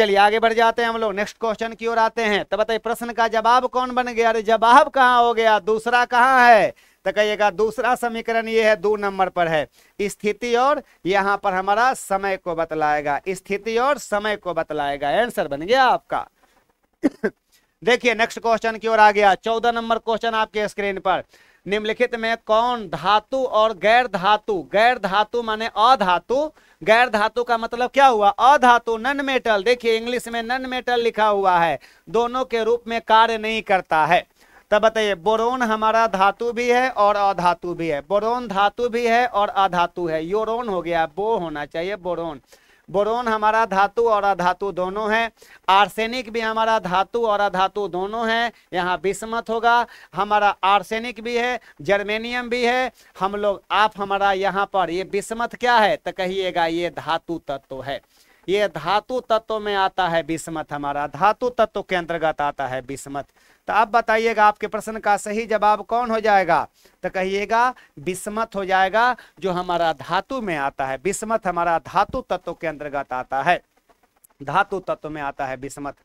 चलिए आगे बढ़ जाते हैं हम लोग नेक्स्ट क्वेश्चन की ओर आते हैं तो बताइए प्रश्न का जवाब कौन बन गया अरे जवाब कहाँ हो गया दूसरा कहाँ है तो कहिएगा दूसरा समीकरण ये है दो नंबर पर है स्थिति और यहाँ पर हमारा समय को बतलाएगा स्थिति और समय को बतलाएगा आंसर बन गया आपका देखिए नेक्स्ट क्वेश्चन की ओर आ गया चौदह नंबर क्वेश्चन आपके स्क्रीन पर निम्नलिखित में कौन धातु और गैर धातु गैर धातु माने अधातु गैर धातु का मतलब क्या हुआ अधातु नन मेटल देखिए इंग्लिश में नन मेटल लिखा हुआ है दोनों के रूप में कार्य नहीं करता है तब बताइए बोरोन हमारा धातु भी है और अधातु भी है बोरोन धातु भी है और अधातु है योरोन हो गया बो होना चाहिए बोरोन बोरोन हमारा धातु और अधातु दोनों है आर्सेनिक भी हमारा धातु और अधातु दोनों है यहाँ बिस्मत होगा हमारा आर्सेनिक भी है जर्मेनियम भी है हम लोग आप हमारा यहाँ पर ये बिस्मत क्या है तो कहिएगा ये धातु तत्व है ये धातु तत्व में आता है बिस्मत हमारा धातु तत्व के अंतर्गत आता है बिस्मत तो अब बताइएगा आपके प्रश्न का सही जवाब कौन हो जाएगा तो कहिएगा बिस्मत हो जाएगा जो हमारा धातु में आता है बिस्मत हमारा धातु तत्व के अंतर्गत आता है धातु तत्व में आता है बिस्मत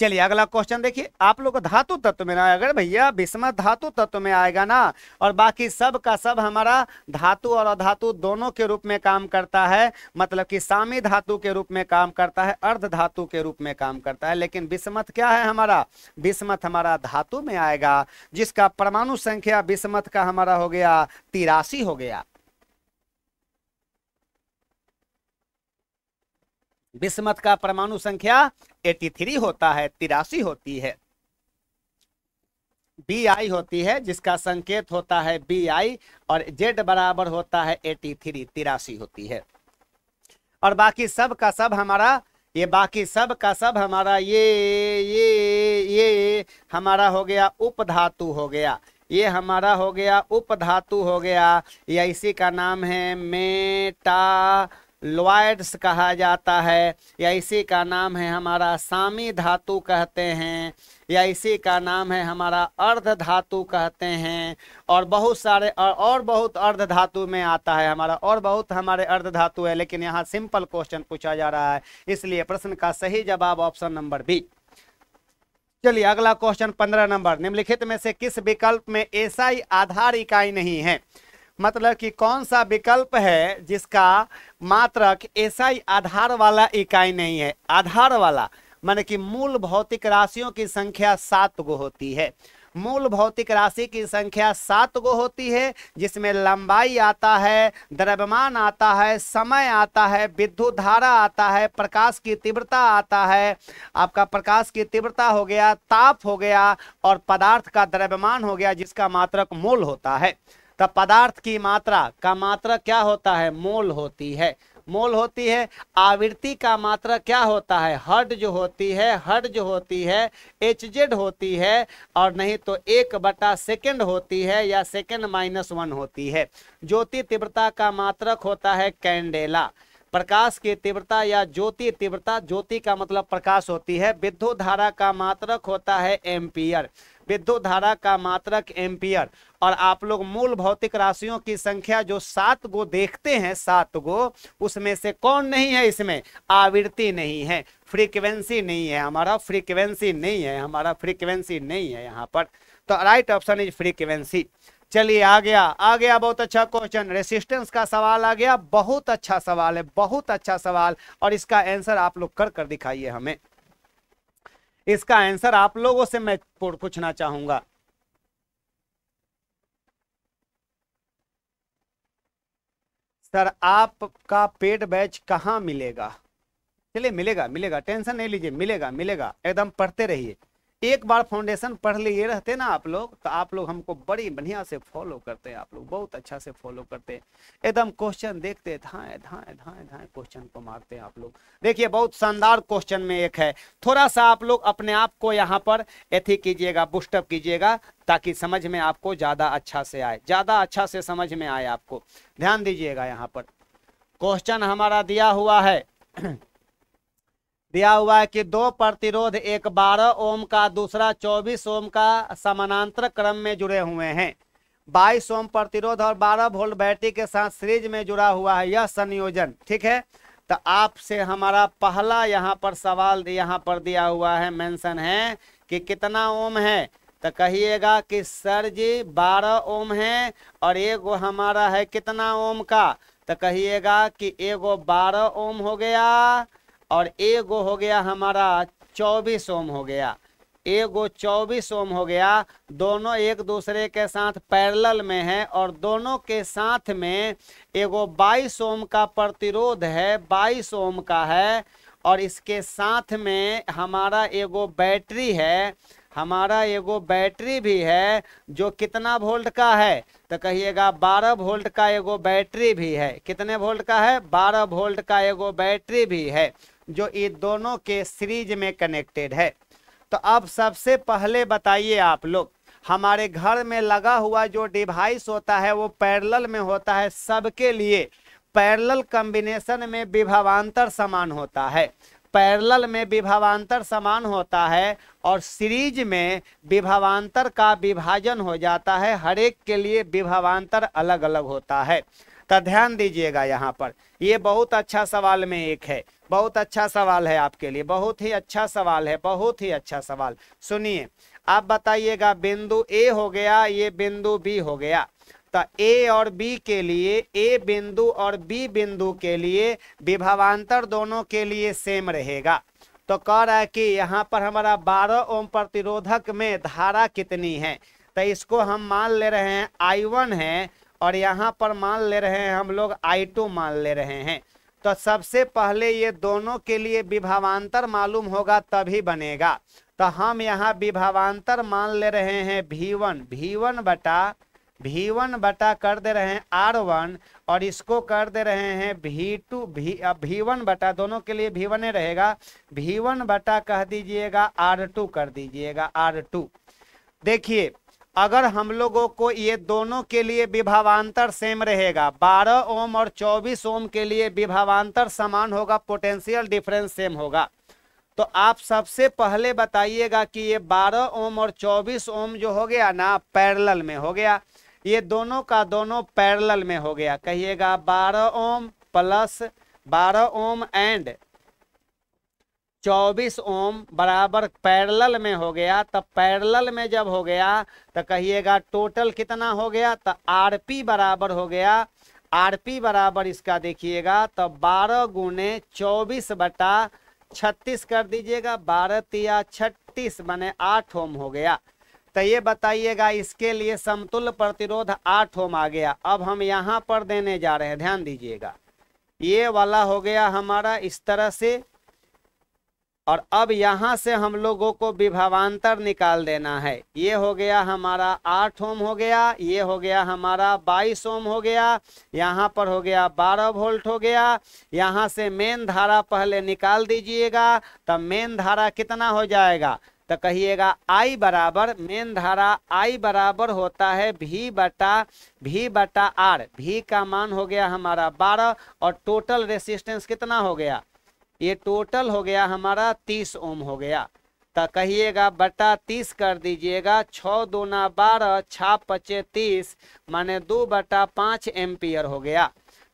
चलिए अगला क्वेश्चन देखिए आप लोग धातु तत्व में ना अगर भैया विषम धातु तत्व में आएगा ना और बाकी सब का सब हमारा धातु और अधातु दोनों के रूप में काम करता है मतलब कि सामी धातु के रूप में काम करता है अर्ध धातु के रूप में काम करता है लेकिन विस्मत क्या है हमारा विस्मत हमारा धातु में आएगा जिसका परमाणु संख्या विस्मत का हमारा हो गया तिरासी हो गया विस्मत का परमाणु संख्या 83 होता है तिरासी होती है बी आई होती है जिसका संकेत होता है बी आई और जेड बराबर होता है 83 थ्री तिरासी होती है और बाकी सब का सब हमारा ये बाकी सब का सब हमारा ये ये ये हमारा हो गया उपधातु हो गया ये हमारा हो गया उपधातु हो गया या इसी का नाम है मेटा लॉयड्स कहा जाता है या इसी का नाम है हमारा सामी धातु कहते हैं या इसी का नाम है हमारा अर्ध धातु कहते हैं और बहुत सारे और, और बहुत अर्ध धातु में आता है हमारा और बहुत हमारे अर्ध धातु है लेकिन यहाँ सिंपल क्वेश्चन पूछा जा रहा है इसलिए प्रश्न का सही जवाब ऑप्शन नंबर बी चलिए अगला क्वेश्चन पंद्रह नंबर निम्नलिखित में से किस विकल्प में एसआई आधार इकाई नहीं है मतलब कि कौन सा विकल्प है जिसका मात्रक एसआई आधार वाला इकाई नहीं है आधार वाला माने कि मूल भौतिक राशियों की संख्या सात गो होती है मूल भौतिक राशि की संख्या सात गो होती है जिसमें लंबाई आता है द्रव्यमान आता है समय आता है विद्युत धारा आता है प्रकाश की तीव्रता आता है आपका प्रकाश की तीव्रता हो गया ताप हो गया और पदार्थ का द्रव्यमान हो गया जिसका मात्रक मूल होता है तो पदार्थ की मात्रा का मात्रा क्या होता है मोल होती है मोल होती है आवृत्ति का मात्रा क्या होता है हड जो होती है हड जो होती है एच जेड होती है और नहीं तो एक बटा सेकेंड होती है या सेकेंड माइनस वन होती है ज्योति तीव्रता का मात्रक होता है कैंडेला प्रकाश की तीव्रता या ज्योति तीव्रता ज्योति का मतलब प्रकाश होती है विद्युत धारा का मात्रक होता है एम्पियर विद्युत धारा का मात्रक एम्पियर और आप लोग मूल भौतिक राशियों की संख्या जो सात गो देखते हैं सात गो उसमें से कौन नहीं है इसमें आवृत्ति नहीं है फ्रीक्वेंसी नहीं है हमारा फ्रीक्वेंसी नहीं है हमारा फ्रीक्वेंसी नहीं है यहाँ पर तो राइट ऑप्शन इज फ्रीक्वेंसी चलिए आ गया आ गया बहुत अच्छा क्वेश्चन रेसिस्टेंस का सवाल आ गया बहुत अच्छा सवाल है बहुत अच्छा सवाल और इसका आंसर आप लोग कर कर दिखाइए हमें इसका आंसर आप लोगों से मैं पूछना चाहूंगा सर आपका पेड बैच कहाँ मिलेगा चलिए मिलेगा मिलेगा टेंशन नहीं लीजिए मिलेगा मिलेगा एकदम पढ़ते रहिए एक बार फाउंडेशन पढ़ लिए रहते ना आप लोग तो आप लोग हमको बड़ी बढ़िया से फॉलो करते हैं आप लोग बहुत अच्छा से फॉलो करते हैं एकदम क्वेश्चन देखते धाए धाए धाए धाए क्वेश्चन को मारते हैं आप लोग देखिए बहुत शानदार क्वेश्चन में एक है थोड़ा सा आप लोग अपने आप को यहाँ पर एथी कीजिएगा बुस्टअप कीजिएगा ताकि समझ में आपको ज़्यादा अच्छा से आए ज़्यादा अच्छा से समझ में आए आपको ध्यान दीजिएगा यहाँ पर क्वेश्चन हमारा दिया हुआ है दिया हुआ है कि दो प्रतिरोध एक बारह ओम का दूसरा चौबीस ओम का समानांतर क्रम में जुड़े हुए हैं बाईस ओम प्रतिरोध और बारह वोल्ट बैटरी के साथ सीरीज में जुड़ा हुआ है यह संयोजन ठीक है तो आपसे हमारा पहला यहाँ पर सवाल यहाँ पर दिया हुआ है मेंशन है कि कितना ओम है तो कहिएगा कि सर जी बारह ओम है और एक हमारा है कितना ओम का तो कहिएगा कि एगो बारह ओम हो गया और ए गो हो गया हमारा चौबीस ओम हो गया ए गो चौबीस ओम हो गया दोनों एक दूसरे के साथ पैरेलल में है और दोनों के साथ में एगो बाईस ओम का प्रतिरोध है बाईस ओम का है और इसके साथ में हमारा एगो बैटरी है हमारा एगो बैटरी भी है जो कितना वोल्ट का है तो कहिएगा बारह वोल्ट का एगो बैटरी भी है कितने वोल्ट का है बारह वोल्ट का एगो बैटरी भी है जो ये दोनों के सीरीज में कनेक्टेड है तो अब सबसे पहले बताइए आप लोग हमारे घर में लगा हुआ जो डिवाइस होता है वो पैरेलल में होता है सबके लिए पैरेलल कम्बिनेशन में विभावान्तर समान होता है पैरेलल में विभावान्तर समान होता है और सीरीज में विभावान्तर का विभाजन हो जाता है हर एक के लिए विभावान्तर अलग अलग होता है तो ध्यान दीजिएगा यहाँ पर ये बहुत अच्छा सवाल में एक है बहुत अच्छा सवाल है आपके लिए बहुत ही अच्छा सवाल है बहुत ही अच्छा सवाल सुनिए आप बताइएगा बिंदु ए हो गया ये बिंदु बी हो गया तो ए और बी के लिए ए बिंदु और बी बिंदु के लिए विभावान्तर दोनों के लिए सेम रहेगा तो कह रहा है कि यहाँ पर हमारा 12 ओम प्रतिरोधक में धारा कितनी है तो इसको हम मान ले रहे हैं I1 है और यहाँ पर मान ले रहे हैं हम लोग I2 मान ले रहे हैं तो सबसे पहले ये दोनों के लिए विभावान्तर मालूम होगा तभी बनेगा तो हम यहाँ विभावांतर मान ले रहे हैं भी वन भी वन बटा भी वन बटा कर दे रहे हैं आर वन और इसको कर दे रहे हैं भी टू भी अब भी वन बटा दोनों के लिए भी वन रहेगा भी वन बटा कह दीजिएगा आर टू कर दीजिएगा आर टू देखिए अगर हम लोगों को ये दोनों के लिए विभावांतर सेम रहेगा 12 ओम और 24 ओम के लिए विभावांतर समान होगा पोटेंशियल डिफरेंस सेम होगा तो आप सबसे पहले बताइएगा कि ये 12 ओम और 24 ओम जो हो गया ना पैरेलल में हो गया ये दोनों का दोनों पैरेलल में हो गया कहिएगा 12 ओम प्लस 12 ओम एंड चौबीस ओम बराबर पैरल में हो गया तब पैरल में जब हो गया तो कहिएगा टोटल कितना हो गया तो आरपी बराबर हो गया आरपी बराबर इसका देखिएगा तो बारह गुने चौबीस बटा छत्तीस कर दीजिएगा बारह तिया छत्तीस बने आठ ओम हो गया तो ये बताइएगा इसके लिए समतुल प्रतिरोध आठ ओम आ गया अब हम यहाँ पर देने जा रहे हैं ध्यान दीजिएगा ये वाला हो गया हमारा इस तरह से और अब यहाँ से हम लोगों को विभावान्तर निकाल देना है ये हो गया हमारा आठ ओम हो गया ये हो गया हमारा बाईस ओम हो गया यहाँ पर हो गया बारह वोल्ट हो गया यहाँ से मेन धारा पहले निकाल दीजिएगा तब मेन धारा कितना हो जाएगा तो कहिएगा आई बराबर मेन धारा आई बराबर होता है भी बटा भी बटा आर भी का मान हो गया हमारा बारह और टोटल रेसिस्टेंस कितना हो गया ये टोटल हो गया हमारा तीस ओम हो गया तो कहिएगा बटा तीस कर दीजिएगा छः दोना बारह छः पचे तीस माने दो बटा पाँच एम्पियर हो गया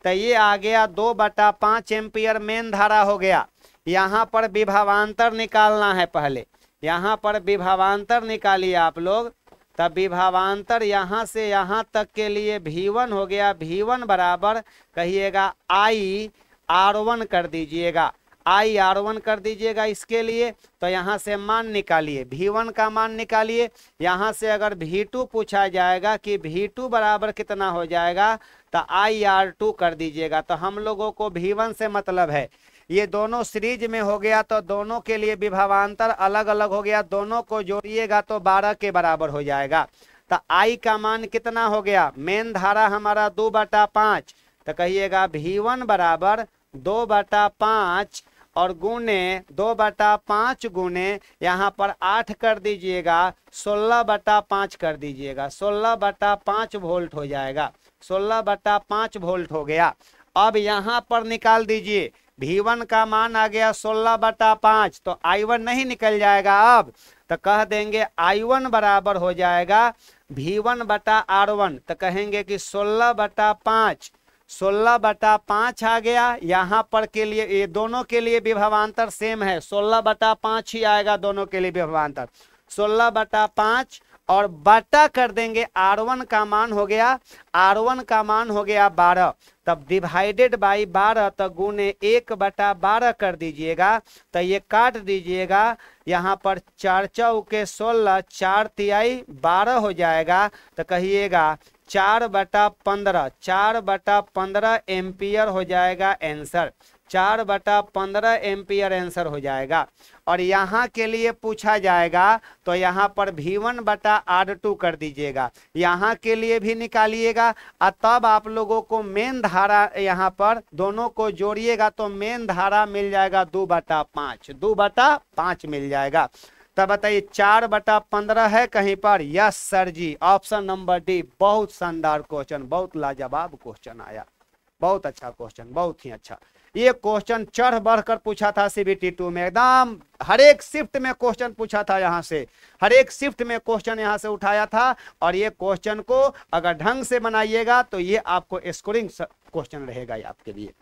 तो ये आ गया दो बटा पाँच एम्पियर मेन धारा हो गया यहाँ पर विभावान्तर निकालना है पहले यहाँ पर विभावान्तर निकालिए आप लोग तब तो विभावान्तर यहाँ से यहाँ तक के लिए भीवन हो गया भीवन बराबर कहिएगा आर वन कर दीजिएगा आई आर वन कर दीजिएगा इसके लिए तो यहाँ से मान निकालिए भी वन का मान निकालिए यहाँ से अगर भी टू पूछा जाएगा कि भी टू बराबर कितना हो जाएगा तो आई आर टू कर दीजिएगा तो हम लोगों को भी वन से मतलब है ये दोनों सीरीज में हो गया तो दोनों के लिए विभावान्तर अलग अलग हो गया दोनों को जोड़िएगा तो बारह के बराबर हो जाएगा तो आई का मान कितना हो गया मेन धारा हमारा दो बटा पाँच तो कहिएगा भी वन बराबर दो बटा पाँच और गुने दो बटा पाँच गुने यहाँ पर आठ कर दीजिएगा सोलह बटा पाँच कर दीजिएगा सोलह बटा पाँच वोल्ट हो जाएगा सोलह बटा पाँच वोल्ट हो गया अब यहाँ पर निकाल दीजिए भी वन का मान आ गया सोलह बटा पाँच तो आई वन नहीं निकल जाएगा अब तो कह देंगे आई वन बराबर हो जाएगा भी वन बटा आर वन तो कहेंगे कि सोलह बटा पाँच सोलह बटा पाँच आ गया यहाँ पर के लिए ये दोनों के लिए विभवान्तर सेम है सोलह बटा पाँच ही आएगा दोनों के लिए विभवान्तर सोलह बटा पाँच और बटा कर देंगे आर वन का मान हो गया आर वन का मान हो गया बारह तब डिवाइडेड बाई बारह तो गुने एक बटा बारह कर दीजिएगा तो ये काट दीजिएगा यहाँ पर चार चौके सोलह चार तिहाई बारह हो जाएगा तो कहिएगा चार बटा पंद्रह चार बटा पंद्रह एम्पियर हो जाएगा आंसर चार बटा पंद्रह एम्पियर आंसर हो जाएगा और यहाँ के लिए पूछा जाएगा तो यहाँ पर भी वन बटा आर टू कर दीजिएगा यहाँ के लिए भी निकालिएगा और तब आप लोगों को मेन धारा यहाँ पर दोनों को जोड़िएगा तो मेन धारा मिल जाएगा दो बटा पाँच दो बटा पाँच मिल जाएगा तब बताइए चार बटा पंद्रह है कहीं पर yes sir ji option number D बहुत शानदार क्वेश्चन बहुत लाजवाब क्वेश्चन आया बहुत अच्छा क्वेश्चन बहुत ही अच्छा ये क्वेश्चन चढ़ बढ़कर पूछा था सीबीटी टू में एकदम हर एक शिफ्ट में क्वेश्चन पूछा था यहाँ से हर एक शिफ्ट में क्वेश्चन यहाँ से उठाया था और ये क्वेश्चन को अगर ढंग से बनाइएगा तो ये आपको स्कोरिंग क्वेश्चन रहेगा ये आपके लिए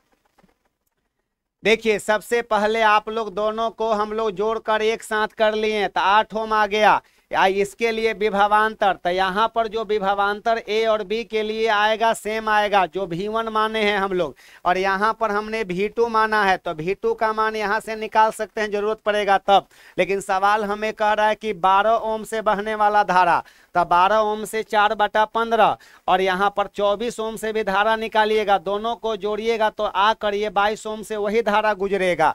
देखिए सबसे पहले आप लोग दोनों को हम लोग जोड़कर एक साथ कर लिए तो आठ होम आ गया या इसके लिए विभावान्तर तो यहाँ पर जो विभावान्तर ए और बी के लिए आएगा सेम आएगा जो भी वन माने हैं हम लोग और यहाँ पर हमने भी टू माना है तो भी टू का मान यहाँ से निकाल सकते हैं जरूरत पड़ेगा तब लेकिन सवाल हमें कह रहा है कि बारह ओम से बहने वाला धारा तो बारह ओम से चार बटा पंद्रह और यहाँ पर चौबीस ओम से भी धारा निकालिएगा दोनों को जोड़िएगा तो आ करिए बाईस ओम से वही धारा गुजरेगा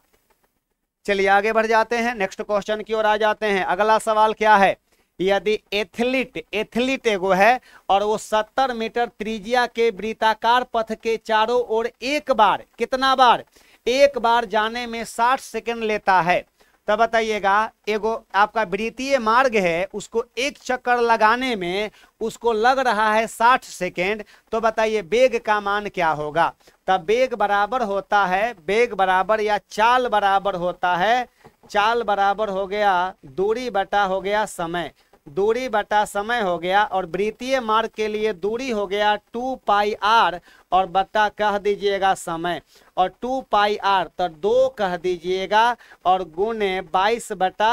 चलिए आगे बढ़ जाते हैं नेक्स्ट क्वेश्चन की ओर आ जाते हैं अगला सवाल क्या है यदि एथलीट एथलीट एगो है और वो सत्तर मीटर त्रिज्या के वृत्ताकार पथ के चारों ओर एक बार कितना बार एक बार जाने में साठ सेकेंड लेता है तो बताइएगा एगो आपका वृत्तीय मार्ग है उसको एक चक्कर लगाने में उसको लग रहा है साठ सेकेंड तो बताइए बेग का मान क्या होगा तब तो बेग बराबर होता है बेग बराबर या चाल बराबर होता है चाल बराबर हो गया दूरी बटा हो गया समय दूरी बटा समय हो गया और वृत्तीय मार्ग के लिए दूरी हो गया टू पाई आर और बट्टा कह दीजिएगा समय और टू पाई आर तो दो कह दीजिएगा और गुने बाईस बटा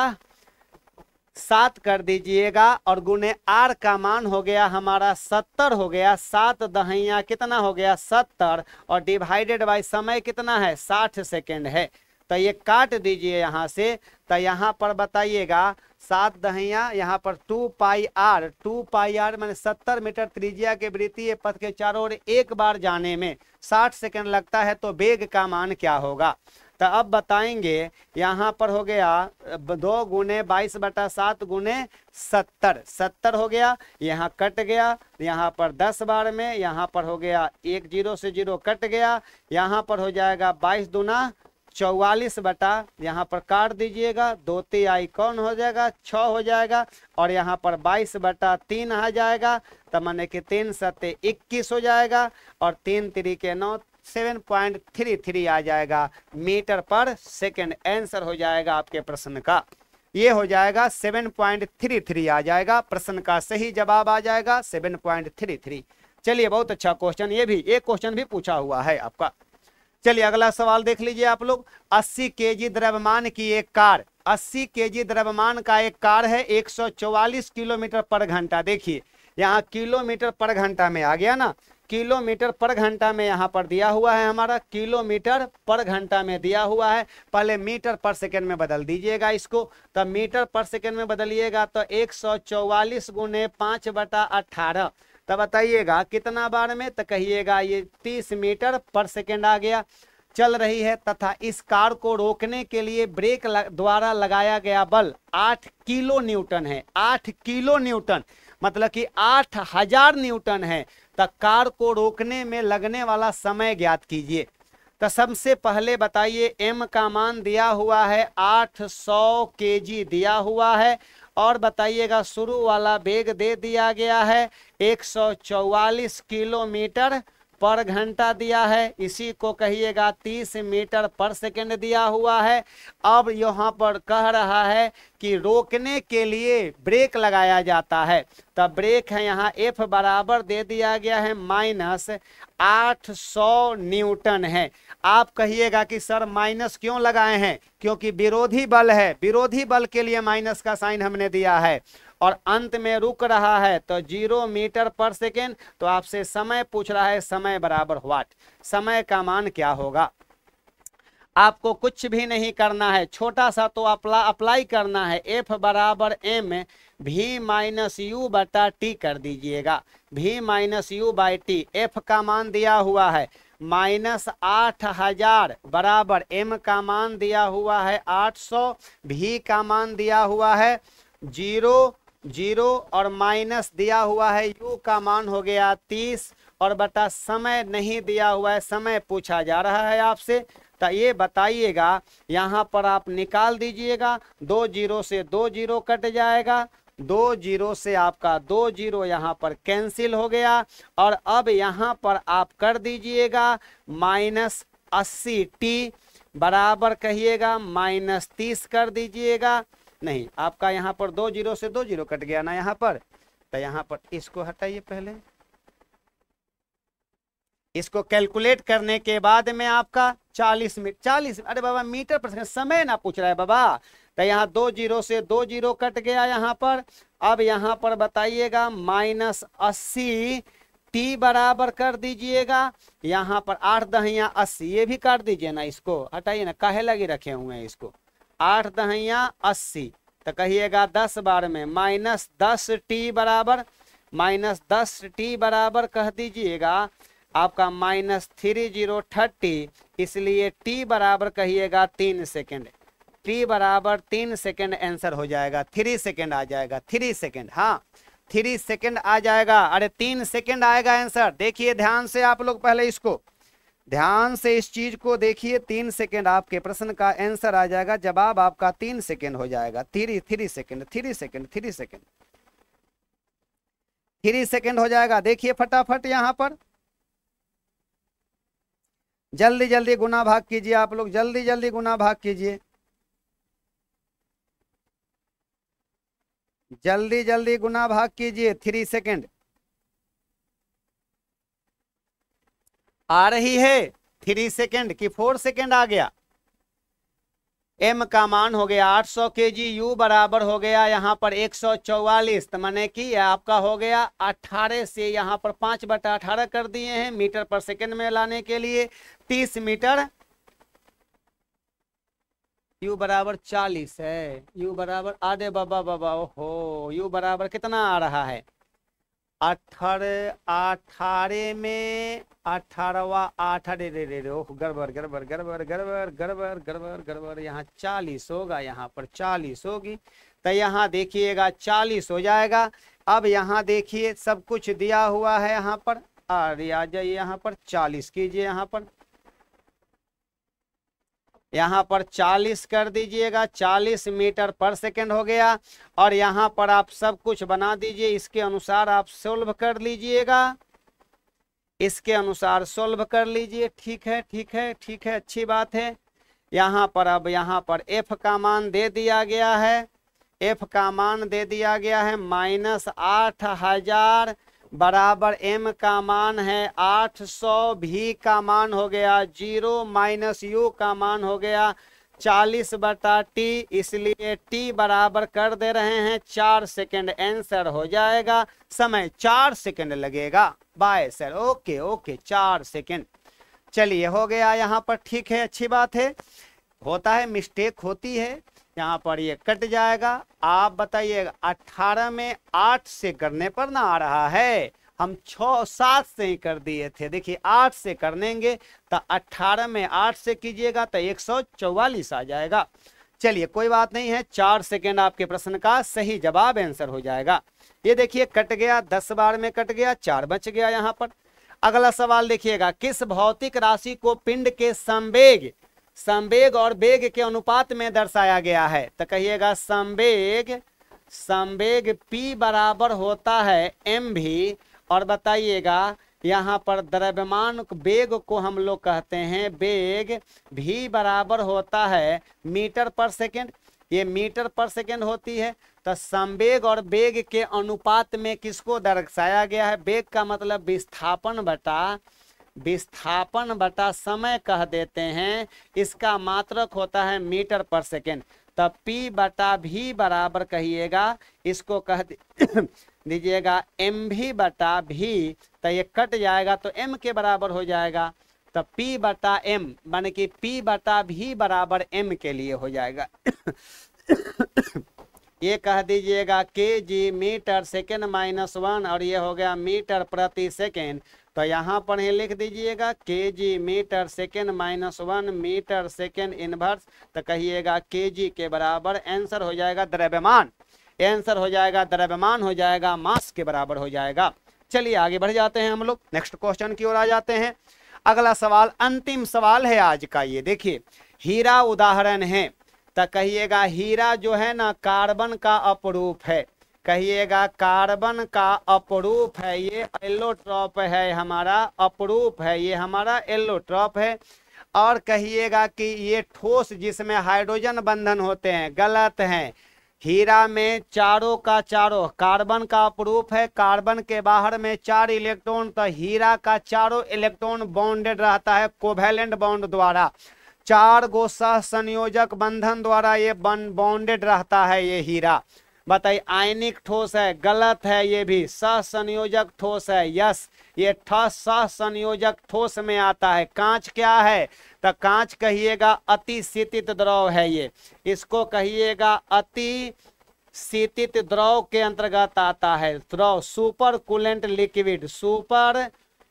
सात कर दीजिएगा और गुने आर का मान हो गया हमारा सत्तर हो गया सात दहैया कितना हो गया सत्तर और डिवाइडेड बाई समय कितना है साठ सेकेंड है तो ये काट दीजिए यहाँ से तो यहाँ पर बताइएगा सात दहिया यहाँ पर two pi R two pi R मैंने सत्तर मीटर त्रिज्या के वृत्तीय पथ के चारों ओर एक बार जाने में साठ सेकंड लगता है तो वेग का मान क्या होगा तो अब बताएंगे यहाँ पर हो गया दो गुने बाईस बटा सात गुने सत्तर सत्तर हो गया यहाँ कट गया यहाँ पर दस बार में यहाँ पर हो गया एक जीरो से जीरो कट गया यहाँ पर हो जाएगा बाईस दुना चौवालीस बटा यहाँ पर काट दीजिएगा दो ती कौन हो जाएगा छ हो जाएगा और यहाँ पर बाईस बटा तीन आ जाएगा तो मैंने कि तीन सत्य इक्कीस हो जाएगा और तीन के नौ सेवन पॉइंट थ्री थ्री आ जाएगा मीटर पर सेकेंड आंसर हो जाएगा आपके प्रश्न का ये हो जाएगा सेवन पॉइंट थ्री थ्री आ जाएगा प्रश्न का सही जवाब आ जाएगा सेवन पॉइंट थ्री थ्री चलिए बहुत अच्छा क्वेश्चन ये भी एक क्वेश्चन भी पूछा हुआ है आपका चलिए अगला सवाल देख लीजिए आप लोग 80 केजी द्रव्यमान की एक कार 80 केजी द्रव्यमान का एक कार है 144 किलोमीटर पर घंटा देखिए यहाँ किलोमीटर पर घंटा में आ गया ना किलोमीटर पर घंटा में यहाँ पर दिया हुआ है हमारा किलोमीटर पर घंटा में दिया हुआ है पहले मीटर पर सेकेंड में बदल दीजिएगा इसको तो मीटर पर सेकेंड में बदलिएगा तो एक सौ चौवालीस गुने पाँच बटा अट्ठारह तो बताइएगा कितना बार में तो कहिएगा ये तीस मीटर पर सेकेंड आ गया चल रही है तथा इस कार को रोकने के लिए ब्रेक लग, द्वारा लगाया गया बल आठ किलो न्यूटन है आठ किलो न्यूटन मतलब कि आठ हजार न्यूटन है तो कार को रोकने में लगने वाला समय ज्ञात कीजिए तो सबसे पहले बताइए एम का मान दिया हुआ है आठ सौ के जी दिया हुआ है और बताइएगा शुरू वाला वेग दे दिया गया है एक किलोमीटर पर घंटा दिया है इसी को कहिएगा तीस मीटर पर सेकेंड दिया हुआ है अब यहाँ पर कह रहा है कि रोकने के लिए ब्रेक लगाया जाता है तो ब्रेक है यहाँ एफ बराबर दे दिया गया है माइनस आठ सौ न्यूटन है आप कहिएगा कि सर माइनस क्यों लगाए हैं क्योंकि विरोधी बल है विरोधी बल के लिए माइनस का साइन हमने दिया है और अंत में रुक रहा है तो जीरो मीटर पर सेकेंड तो आपसे समय पूछ रहा है समय बराबर वाट समय का मान क्या होगा आपको कुछ भी नहीं करना है छोटा सा तो अप्ला अप्लाई करना है एफ बराबर एम भी माइनस यू बटा टी कर दीजिएगा भी minus U by T F का मान दिया हुआ है माइनस आठ हजार बराबर एम का मान दिया हुआ है आठ सौ भी का मान दिया हुआ है जीरो जीरो और माइनस दिया हुआ है यू का मान हो गया तीस और बता समय नहीं दिया हुआ है समय पूछा जा रहा है आपसे तो ये बताइएगा यहाँ पर आप निकाल दीजिएगा दो जीरो से दो जीरो कट जाएगा दो जीरो से आपका दो जीरो यहाँ पर कैंसिल हो गया और अब यहाँ पर आप कर दीजिएगा माइनस अस्सी टी बराबर कहिएगा माइनस तीस कर दीजिएगा नहीं आपका यहाँ पर दो जीरो से दो जीरो कट गया ना यहाँ पर तो यहाँ पर इसको हटाइए पहले इसको कैलकुलेट करने के बाद में आपका 40 मिनट 40 अरे बाबा मीटर पर सेकंड समय ना पूछ रहा है बाबा तो यहाँ दो जीरो से दो जीरो कट गया यहाँ पर अब यहाँ पर बताइएगा माइनस अस्सी टी बराबर कर दीजिएगा यहाँ पर आठ दहिया अस्सी ये भी काट दीजिए ना इसको हटाइए ना कहे लगे रखे हुए हैं इसको आठ दहैया अस्सी तो कहिएगा दस बार में माइनस दस टी बराबर माइनस दस टी बराबर कह दीजिएगा आपका माइनस थ्री जीरो थर्टी इसलिए टी बराबर कहिएगा तीन सेकेंड टी बराबर तीन सेकेंड आंसर हो जाएगा थ्री सेकेंड आ जाएगा थ्री सेकेंड हाँ थ्री सेकेंड आ जाएगा अरे तीन सेकेंड आएगा आंसर देखिए ध्यान से आप लोग पहले इसको ध्यान से इस चीज को देखिए तीन सेकेंड आपके प्रश्न का आंसर आ जाएगा जवाब आपका तीन सेकेंड हो जाएगा three three second three second three second three second हो जाएगा देखिए फटाफट यहां पर जल्दी जल्दी गुना भाग कीजिए आप लोग जल्दी जल्दी गुना भाग कीजिए जल्दी जल्दी गुना भाग कीजिए थ्री सेकेंड आ रही है थ्री सेकेंड की फोर सेकेंड आ गया एम का मान हो गया 800 सौ के जी यू बराबर हो गया यहाँ पर 144 तो मैंने कि आपका हो गया 18 से यहाँ पर पाँच बटा अठारह कर दिए हैं मीटर पर सेकेंड में लाने के लिए 30 मीटर यू बराबर 40 है यू बराबर आधे बाबा बाबा ओहो यू बराबर कितना आ रहा है अठारह अठारे में अठारहवा अठारे रे रे रे गड़बड़ गड़बड़ गड़बड़ गड़बड़ गड़बड़ गड़बड़ गड़बड़ यहाँ चालीस होगा यहाँ पर चालीस होगी तो यहाँ देखिएगा चालीस हो जाएगा अब यहाँ देखिए सब कुछ दिया हुआ है यहाँ पर अरे आ जाइए यहाँ पर चालीस कीजिए यहाँ पर यहाँ पर 40 कर दीजिएगा 40 मीटर पर सेकेंड हो गया और यहाँ पर आप सब कुछ बना दीजिए इसके अनुसार आप सोल्व कर लीजिएगा इसके अनुसार सोल्व कर लीजिए ठीक है ठीक है ठीक है अच्छी बात है यहाँ पर अब यहाँ पर एफ का मान दे दिया गया है एफ का मान दे दिया गया है माइनस आठ हजार बराबर एम का मान है 800 भी का मान हो गया जीरो माइनस यू का मान हो गया चालीस बटा टी इसलिए टी बराबर कर दे रहे हैं चार सेकेंड आंसर हो जाएगा समय चार सेकेंड लगेगा बाय सर ओके ओके चार सेकेंड चलिए हो गया यहाँ पर ठीक है अच्छी बात है होता है मिस्टेक होती है यहाँ पर ये कट जाएगा आप बताइएगा अट्ठारह में आठ से करने पर ना आ रहा है हम छ सात से ही कर दिए थे देखिए आठ से कर लेंगे तो अट्ठारह में आठ से कीजिएगा तो एक सौ चौवालीस आ जाएगा चलिए कोई बात नहीं है चार सेकेंड आपके प्रश्न का सही जवाब आंसर हो जाएगा ये देखिए कट गया दस बार में कट गया चार बच गया यहाँ पर अगला सवाल देखिएगा किस भौतिक राशि को पिंड के संवेग संवेग और वेग के अनुपात में दर्शाया गया है तो कहिएगा संवेग संवेग p बराबर होता है एम भी और बताइएगा यहाँ पर द्रव्यमान वेग को हम लोग कहते हैं वेग भी बराबर होता है मीटर पर सेकेंड ये मीटर पर सेकेंड होती है तो संवेग और वेग के अनुपात में किसको दर्शाया गया है वेग का मतलब विस्थापन बटा विस्थापन बटा समय कह देते हैं इसका मात्रक होता है मीटर पर सेकेंड तब पी बटा भी बराबर कहिएगा इसको कह दीजिएगा एम भी बटा भी तो ये कट जाएगा तो एम के बराबर हो जाएगा तो पी बटा एम मान कि पी बटा भी बराबर एम के लिए हो जाएगा तो ये कह दीजिएगा K G metre second minus one और ये हो गया मीटर प्रति सेकेंड तो यहाँ पर ही लिख दीजिएगा K G metre second minus one metre second inverse तो कहिएगा के जी के बराबर आंसर हो जाएगा द्रव्यमान आंसर हो जाएगा द्रव्यमान हो जाएगा मास के बराबर हो जाएगा चलिए आगे बढ़ जाते हैं हम लोग नेक्स्ट क्वेश्चन की ओर आ जाते हैं अगला सवाल अंतिम सवाल है आज का ये देखिए हीरा उदाहरण है तो कहिएगा हीरा जो है ना कार्बन का अपरूप है कहिएगा कार्बन का अपरूप है ये एलोट्रॉप है हमारा अपरूप है ये हमारा एलोट्रॉप है और कहिएगा कि ये ठोस जिसमें हाइड्रोजन बंधन होते हैं गलत हैं हीरा में चारों का चारों कार्बन का अपरूप है कार्बन के बाहर में चार इलेक्ट्रॉन तो हीरा का चारों इलेक्ट्रॉन बाउंडेड रहता है कोवेलेंट बाउंड द्वारा चार गो सह संयोजक बंधन द्वारा ये बन बाउंडेड रहता है ये हीरा बताइए आयनिक ठोस है गलत है ये भी सह संयोजक ठोस है यस ये सह संयोजक ठोस में आता है कांच क्या है तो कांच कहिएगा अति शीतित द्रव है ये इसको कहिएगा अति शीतित द्रव के अंतर्गत आता है द्रव super coolant liquid super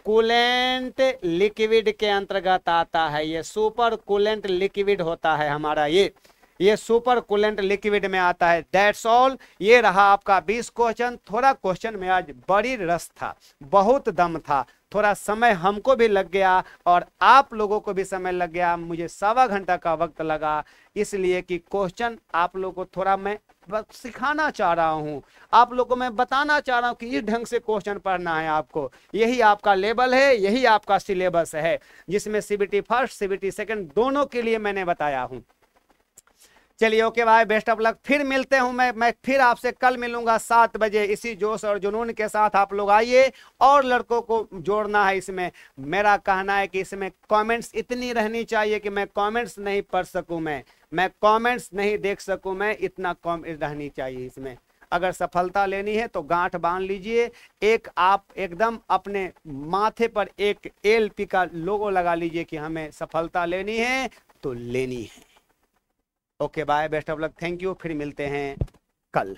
coolant liquid के अंतर्गत आता है ये सुपर कूलेंट लिक्विड होता है हमारा ये ये सुपर कूलेंट लिक्विड में आता है दैट्स ऑल ये रहा आपका 20 क्वेश्चन थोड़ा क्वेश्चन में आज बड़ी रस था बहुत दम था थोड़ा समय हमको भी लग गया और आप लोगों को भी समय लग गया मुझे सवा घंटा का वक्त लगा इसलिए कि क्वेश्चन आप लोगों को थोड़ा मैं सिखाना चाह रहा हूँ आप लोगों को मैं बताना चाह रहा हूँ कि इस ढंग से क्वेश्चन पढ़ना है आपको यही आपका लेबल है यही आपका सिलेबस है जिसमें सीबीटी फर्स्ट सीबीटी सेकंड दोनों के लिए मैंने बताया हूँ चलिए ओके भाई बेस्ट ऑफ लक फिर मिलते हूँ मैं मैं फिर आपसे कल मिलूंगा सात बजे इसी जोश और जुनून के साथ आप लोग आइए और लड़कों को जोड़ना है इसमें मेरा कहना है कि इसमें कमेंट्स इतनी रहनी चाहिए कि मैं कमेंट्स नहीं पढ़ सकूँ मैं मैं कमेंट्स नहीं देख सकूं मैं इतना कम रहनी चाहिए इसमें अगर सफलता लेनी है तो गांठ बांध लीजिए एक आप एकदम अपने माथे पर एक एल पी का लोगो लगा लीजिए कि हमें सफलता लेनी है तो लेनी है okay bye best of luck thank you फिर मिलते हैं कल